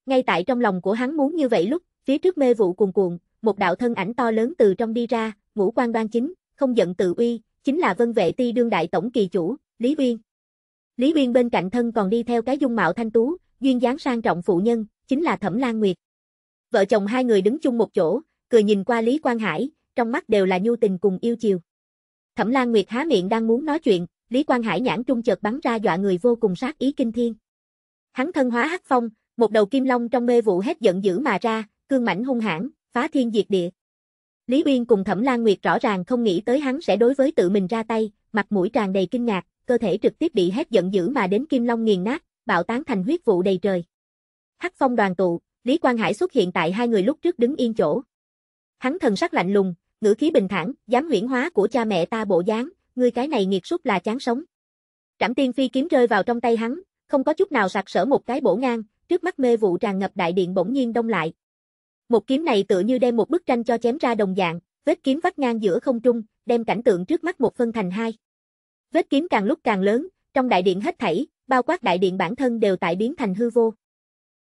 Ngay tại trong lòng của hắn muốn như vậy lúc, phía trước mê vụ cuồn cuộn, một đạo thân ảnh to lớn từ trong đi ra, ngũ quan đoan chính, không giận tự uy, chính là vân vệ ti đương đại tổng kỳ chủ, Lý Uyên. Lý Uyên bên cạnh thân còn đi theo cái dung mạo thanh tú, duyên dáng sang trọng phụ nhân, chính là Thẩm Lan Nguyệt. Vợ chồng hai người đứng chung một chỗ, cười nhìn qua Lý Quang Hải, trong mắt đều là nhu tình cùng yêu chiều. Thẩm Lan Nguyệt há miệng đang muốn nói chuyện, Lý Quang Hải nhãn trung chợt bắn ra dọa người vô cùng sát ý kinh thiên. Hắn thân hóa hắc phong, một đầu kim long trong mê vụ hét giận dữ mà ra, cương mãnh hung hãn, phá thiên diệt địa. Lý Uyên cùng Thẩm Lan Nguyệt rõ ràng không nghĩ tới hắn sẽ đối với tự mình ra tay, mặt mũi tràn đầy kinh ngạc, cơ thể trực tiếp bị hét giận dữ mà đến kim long nghiền nát, bạo tán thành huyết vụ đầy trời. Hắc Phong đoàn tụ, Lý Quang Hải xuất hiện tại hai người lúc trước đứng yên chỗ. Hắn thần sắc lạnh lùng, ngữ khí bình thản, dám huyễn hóa của cha mẹ ta bộ dáng, ngươi cái này nghiệt súc là chán sống. Trảm tiên phi kiếm rơi vào trong tay hắn, không có chút nào sặc sỡ một cái bổ ngang, trước mắt mê vụ tràn ngập đại điện bỗng nhiên đông lại. Một kiếm này tựa như đem một bức tranh cho chém ra đồng dạng, vết kiếm vắt ngang giữa không trung, đem cảnh tượng trước mắt một phân thành hai. Vết kiếm càng lúc càng lớn, trong đại điện hết thảy, bao quát đại điện bản thân đều tại biến thành hư vô.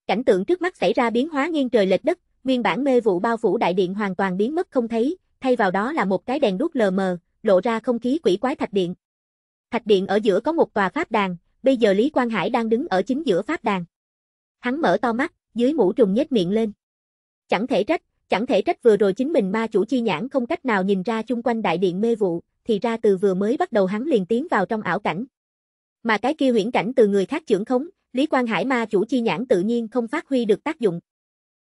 Cảnh tượng trước mắt xảy ra biến hóa nghiêng trời lệch đất, nguyên bản mê vụ bao phủ đại điện hoàn toàn biến mất không thấy, thay vào đó là một cái đèn đuốc lờ mờ, lộ ra không khí quỷ quái thạch điện. Thạch điện ở giữa có một tòa pháp đàn, bây giờ Lý Quang Hải đang đứng ở chính giữa pháp đàn. Hắn mở to mắt, dưới mũ trùng nhếch miệng lên. Chẳng thể trách, chẳng thể trách vừa rồi chính mình ma chủ chi nhãn không cách nào nhìn ra chung quanh đại điện mê vụ, thì ra từ vừa mới bắt đầu hắn liền tiến vào trong ảo cảnh. Mà cái kia huyễn cảnh từ người khác trưởng khống, Lý Quang Hải ma chủ chi nhãn tự nhiên không phát huy được tác dụng.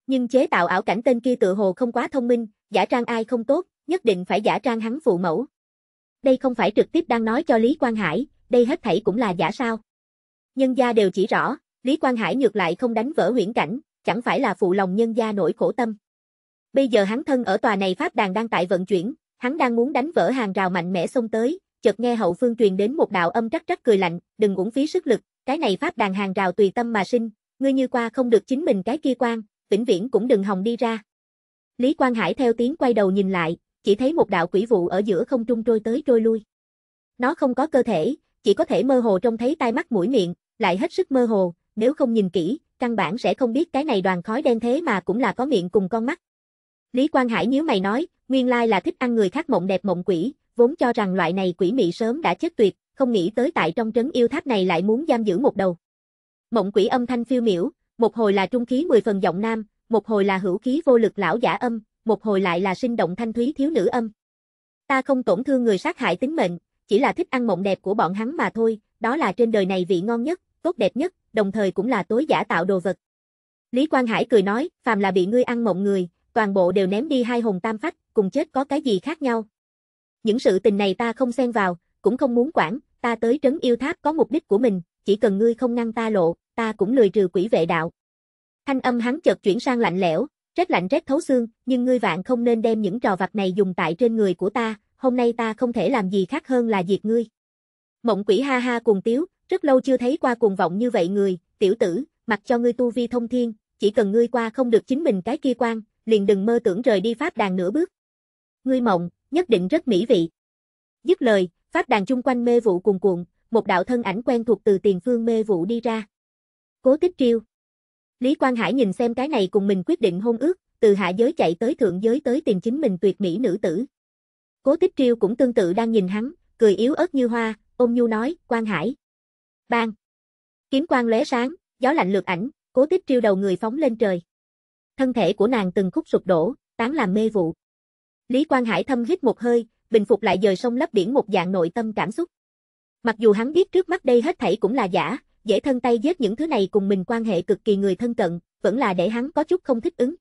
Nhưng chế tạo ảo cảnh tên kia tự hồ không quá thông minh, giả trang ai không tốt, nhất định phải giả trang hắn phụ mẫu. Đây không phải trực tiếp đang nói cho Lý Quang Hải, đây hết thảy cũng là giả sao. Nhân gia đều chỉ rõ, Lý Quang Hải ngược lại không đánh vỡ huyễn cảnh, chẳng phải là phụ lòng nhân gia nổi khổ tâm. Bây giờ hắn thân ở tòa này pháp đàn đang tại vận chuyển, hắn đang muốn đánh vỡ hàng rào mạnh mẽ xông tới, chợt nghe hậu phương truyền đến một đạo âm trắc trắc cười lạnh, đừng uổng phí sức lực, cái này pháp đàn hàng rào tùy tâm mà sinh, ngươi như qua không được chính mình cái kia quan, vĩnh viễn cũng đừng hòng đi ra. Lý Quang Hải theo tiếng quay đầu nhìn lại, chỉ thấy một đạo quỷ vụ ở giữa không trung trôi tới trôi lui. Nó không có cơ thể, chỉ có thể mơ hồ trông thấy tai mắt mũi miệng, lại hết sức mơ hồ, nếu không nhìn kỹ, căn bản sẽ không biết cái này đoàn khói đen thế mà cũng là có miệng cùng con mắt. Lý Quang Hải nhíu mày nói, nguyên lai là thích ăn người khác mộng đẹp mộng quỷ, vốn cho rằng loại này quỷ mị sớm đã chết tuyệt, không nghĩ tới tại trong trấn yêu tháp này lại muốn giam giữ một đầu. Mộng quỷ âm thanh phiêu miểu, một hồi là trung khí mười phần giọng nam, một hồi là hữu khí vô lực lão giả âm, một hồi lại là sinh động thanh thúy thiếu nữ âm. Ta không tổn thương người sát hại tính mệnh, chỉ là thích ăn mộng đẹp của bọn hắn mà thôi, đó là trên đời này vị ngon nhất, tốt đẹp nhất, đồng thời cũng là tối giả tạo đồ vật. Lý Quang Hải cười nói, phàm là bị ngươi ăn mộng người, toàn bộ đều ném đi hai hồn tam phách, cùng chết có cái gì khác nhau. Những sự tình này ta không xen vào, cũng không muốn quản, ta tới trấn yêu tháp có mục đích của mình, chỉ cần ngươi không ngăn ta lộ, ta cũng lười trừ quỷ vệ đạo. Thanh âm hắn chợt chuyển sang lạnh lẽo, rét lạnh rét thấu xương, nhưng ngươi vạn không nên đem những trò vặt này dùng tại trên người của ta, hôm nay ta không thể làm gì khác hơn là diệt ngươi. Mộng quỷ ha ha cuồng tiếu, rất lâu chưa thấy qua cuồng vọng như vậy người, tiểu tử, mặc cho ngươi tu vi thông thiên, chỉ cần ngươi qua không được chính mình cái kia quan, liền đừng mơ tưởng rời đi pháp đàn nửa bước. Ngươi mộng, nhất định rất mỹ vị. Dứt lời, pháp đàn chung quanh mê vụ cuồng cuộn, một đạo thân ảnh quen thuộc từ tiền phương mê vụ đi ra. Cố Tích Triêu. Lý Quang Hải nhìn xem cái này cùng mình quyết định hôn ước, từ hạ giới chạy tới thượng giới tới tìm chính mình tuyệt mỹ nữ tử. Cố Tích Triêu cũng tương tự đang nhìn hắn, cười yếu ớt như hoa, ôm nhu nói, Quang Hải, Bang! Kiếm quang lóe sáng, gió lạnh lược ảnh, cố tiếp triêu đầu người phóng lên trời. Thân thể của nàng từng khúc sụp đổ, tán làm mê vụ. Lý Quang Hải thâm hít một hơi, bình phục lại dời sông lấp biển một dạng nội tâm cảm xúc. Mặc dù hắn biết trước mắt đây hết thảy cũng là giả, dễ thân tay giết những thứ này cùng mình quan hệ cực kỳ người thân cận, vẫn là để hắn có chút không thích ứng.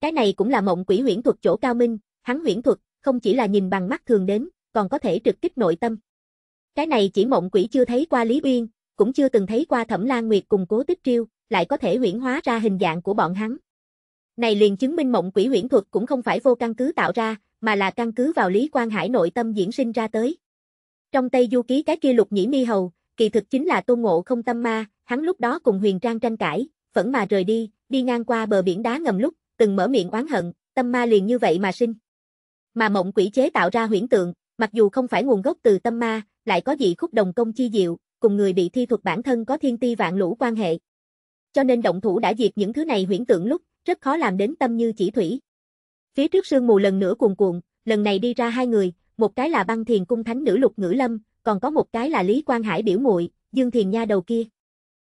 Cái này cũng là mộng quỷ huyễn thuật chỗ cao minh, hắn huyễn thuật, không chỉ là nhìn bằng mắt thường đến, còn có thể trực kích nội tâm. Cái này chỉ mộng quỷ chưa thấy qua Lý Uyên, cũng chưa từng thấy qua Thẩm Lan Nguyệt cùng Cố Tích Triêu, lại có thể huyễn hóa ra hình dạng của bọn hắn. Này liền chứng minh mộng quỷ huyễn thuật cũng không phải vô căn cứ tạo ra, mà là căn cứ vào Lý Quang Hải nội tâm diễn sinh ra tới. Trong Tây Du ký cái kia lục nhĩ mi hầu, kỳ thực chính là Tôn Ngộ không tâm ma, hắn lúc đó cùng Huyền Trang tranh cãi, vẫn mà rời đi, đi ngang qua bờ biển đá ngầm lúc, từng mở miệng oán hận, tâm ma liền như vậy mà sinh. Mà mộng quỷ chế tạo ra huyễn tượng, Mặc dù không phải nguồn gốc từ tâm ma, lại có dị khúc đồng công chi diệu, cùng người bị thi thuật bản thân có thiên ti vạn lũ quan hệ. Cho nên động thủ đã diệt những thứ này huyễn tượng lúc, rất khó làm đến tâm như chỉ thủy. Phía trước sương mù lần nữa cuồn cuộn, lần này đi ra hai người, một cái là băng thiền cung thánh nữ lục ngữ lâm, còn có một cái là lý quan hải biểu muội dương thiền nha đầu kia.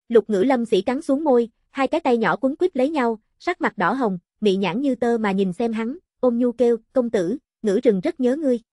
Lục ngữ lâm sỉ cắn xuống môi, hai cái tay nhỏ quấn quýt lấy nhau, sắc mặt đỏ hồng, mị nhãn như tơ mà nhìn xem hắn, ôm nhu kêu, công tử, ngữ rừng rất nhớ ngươi.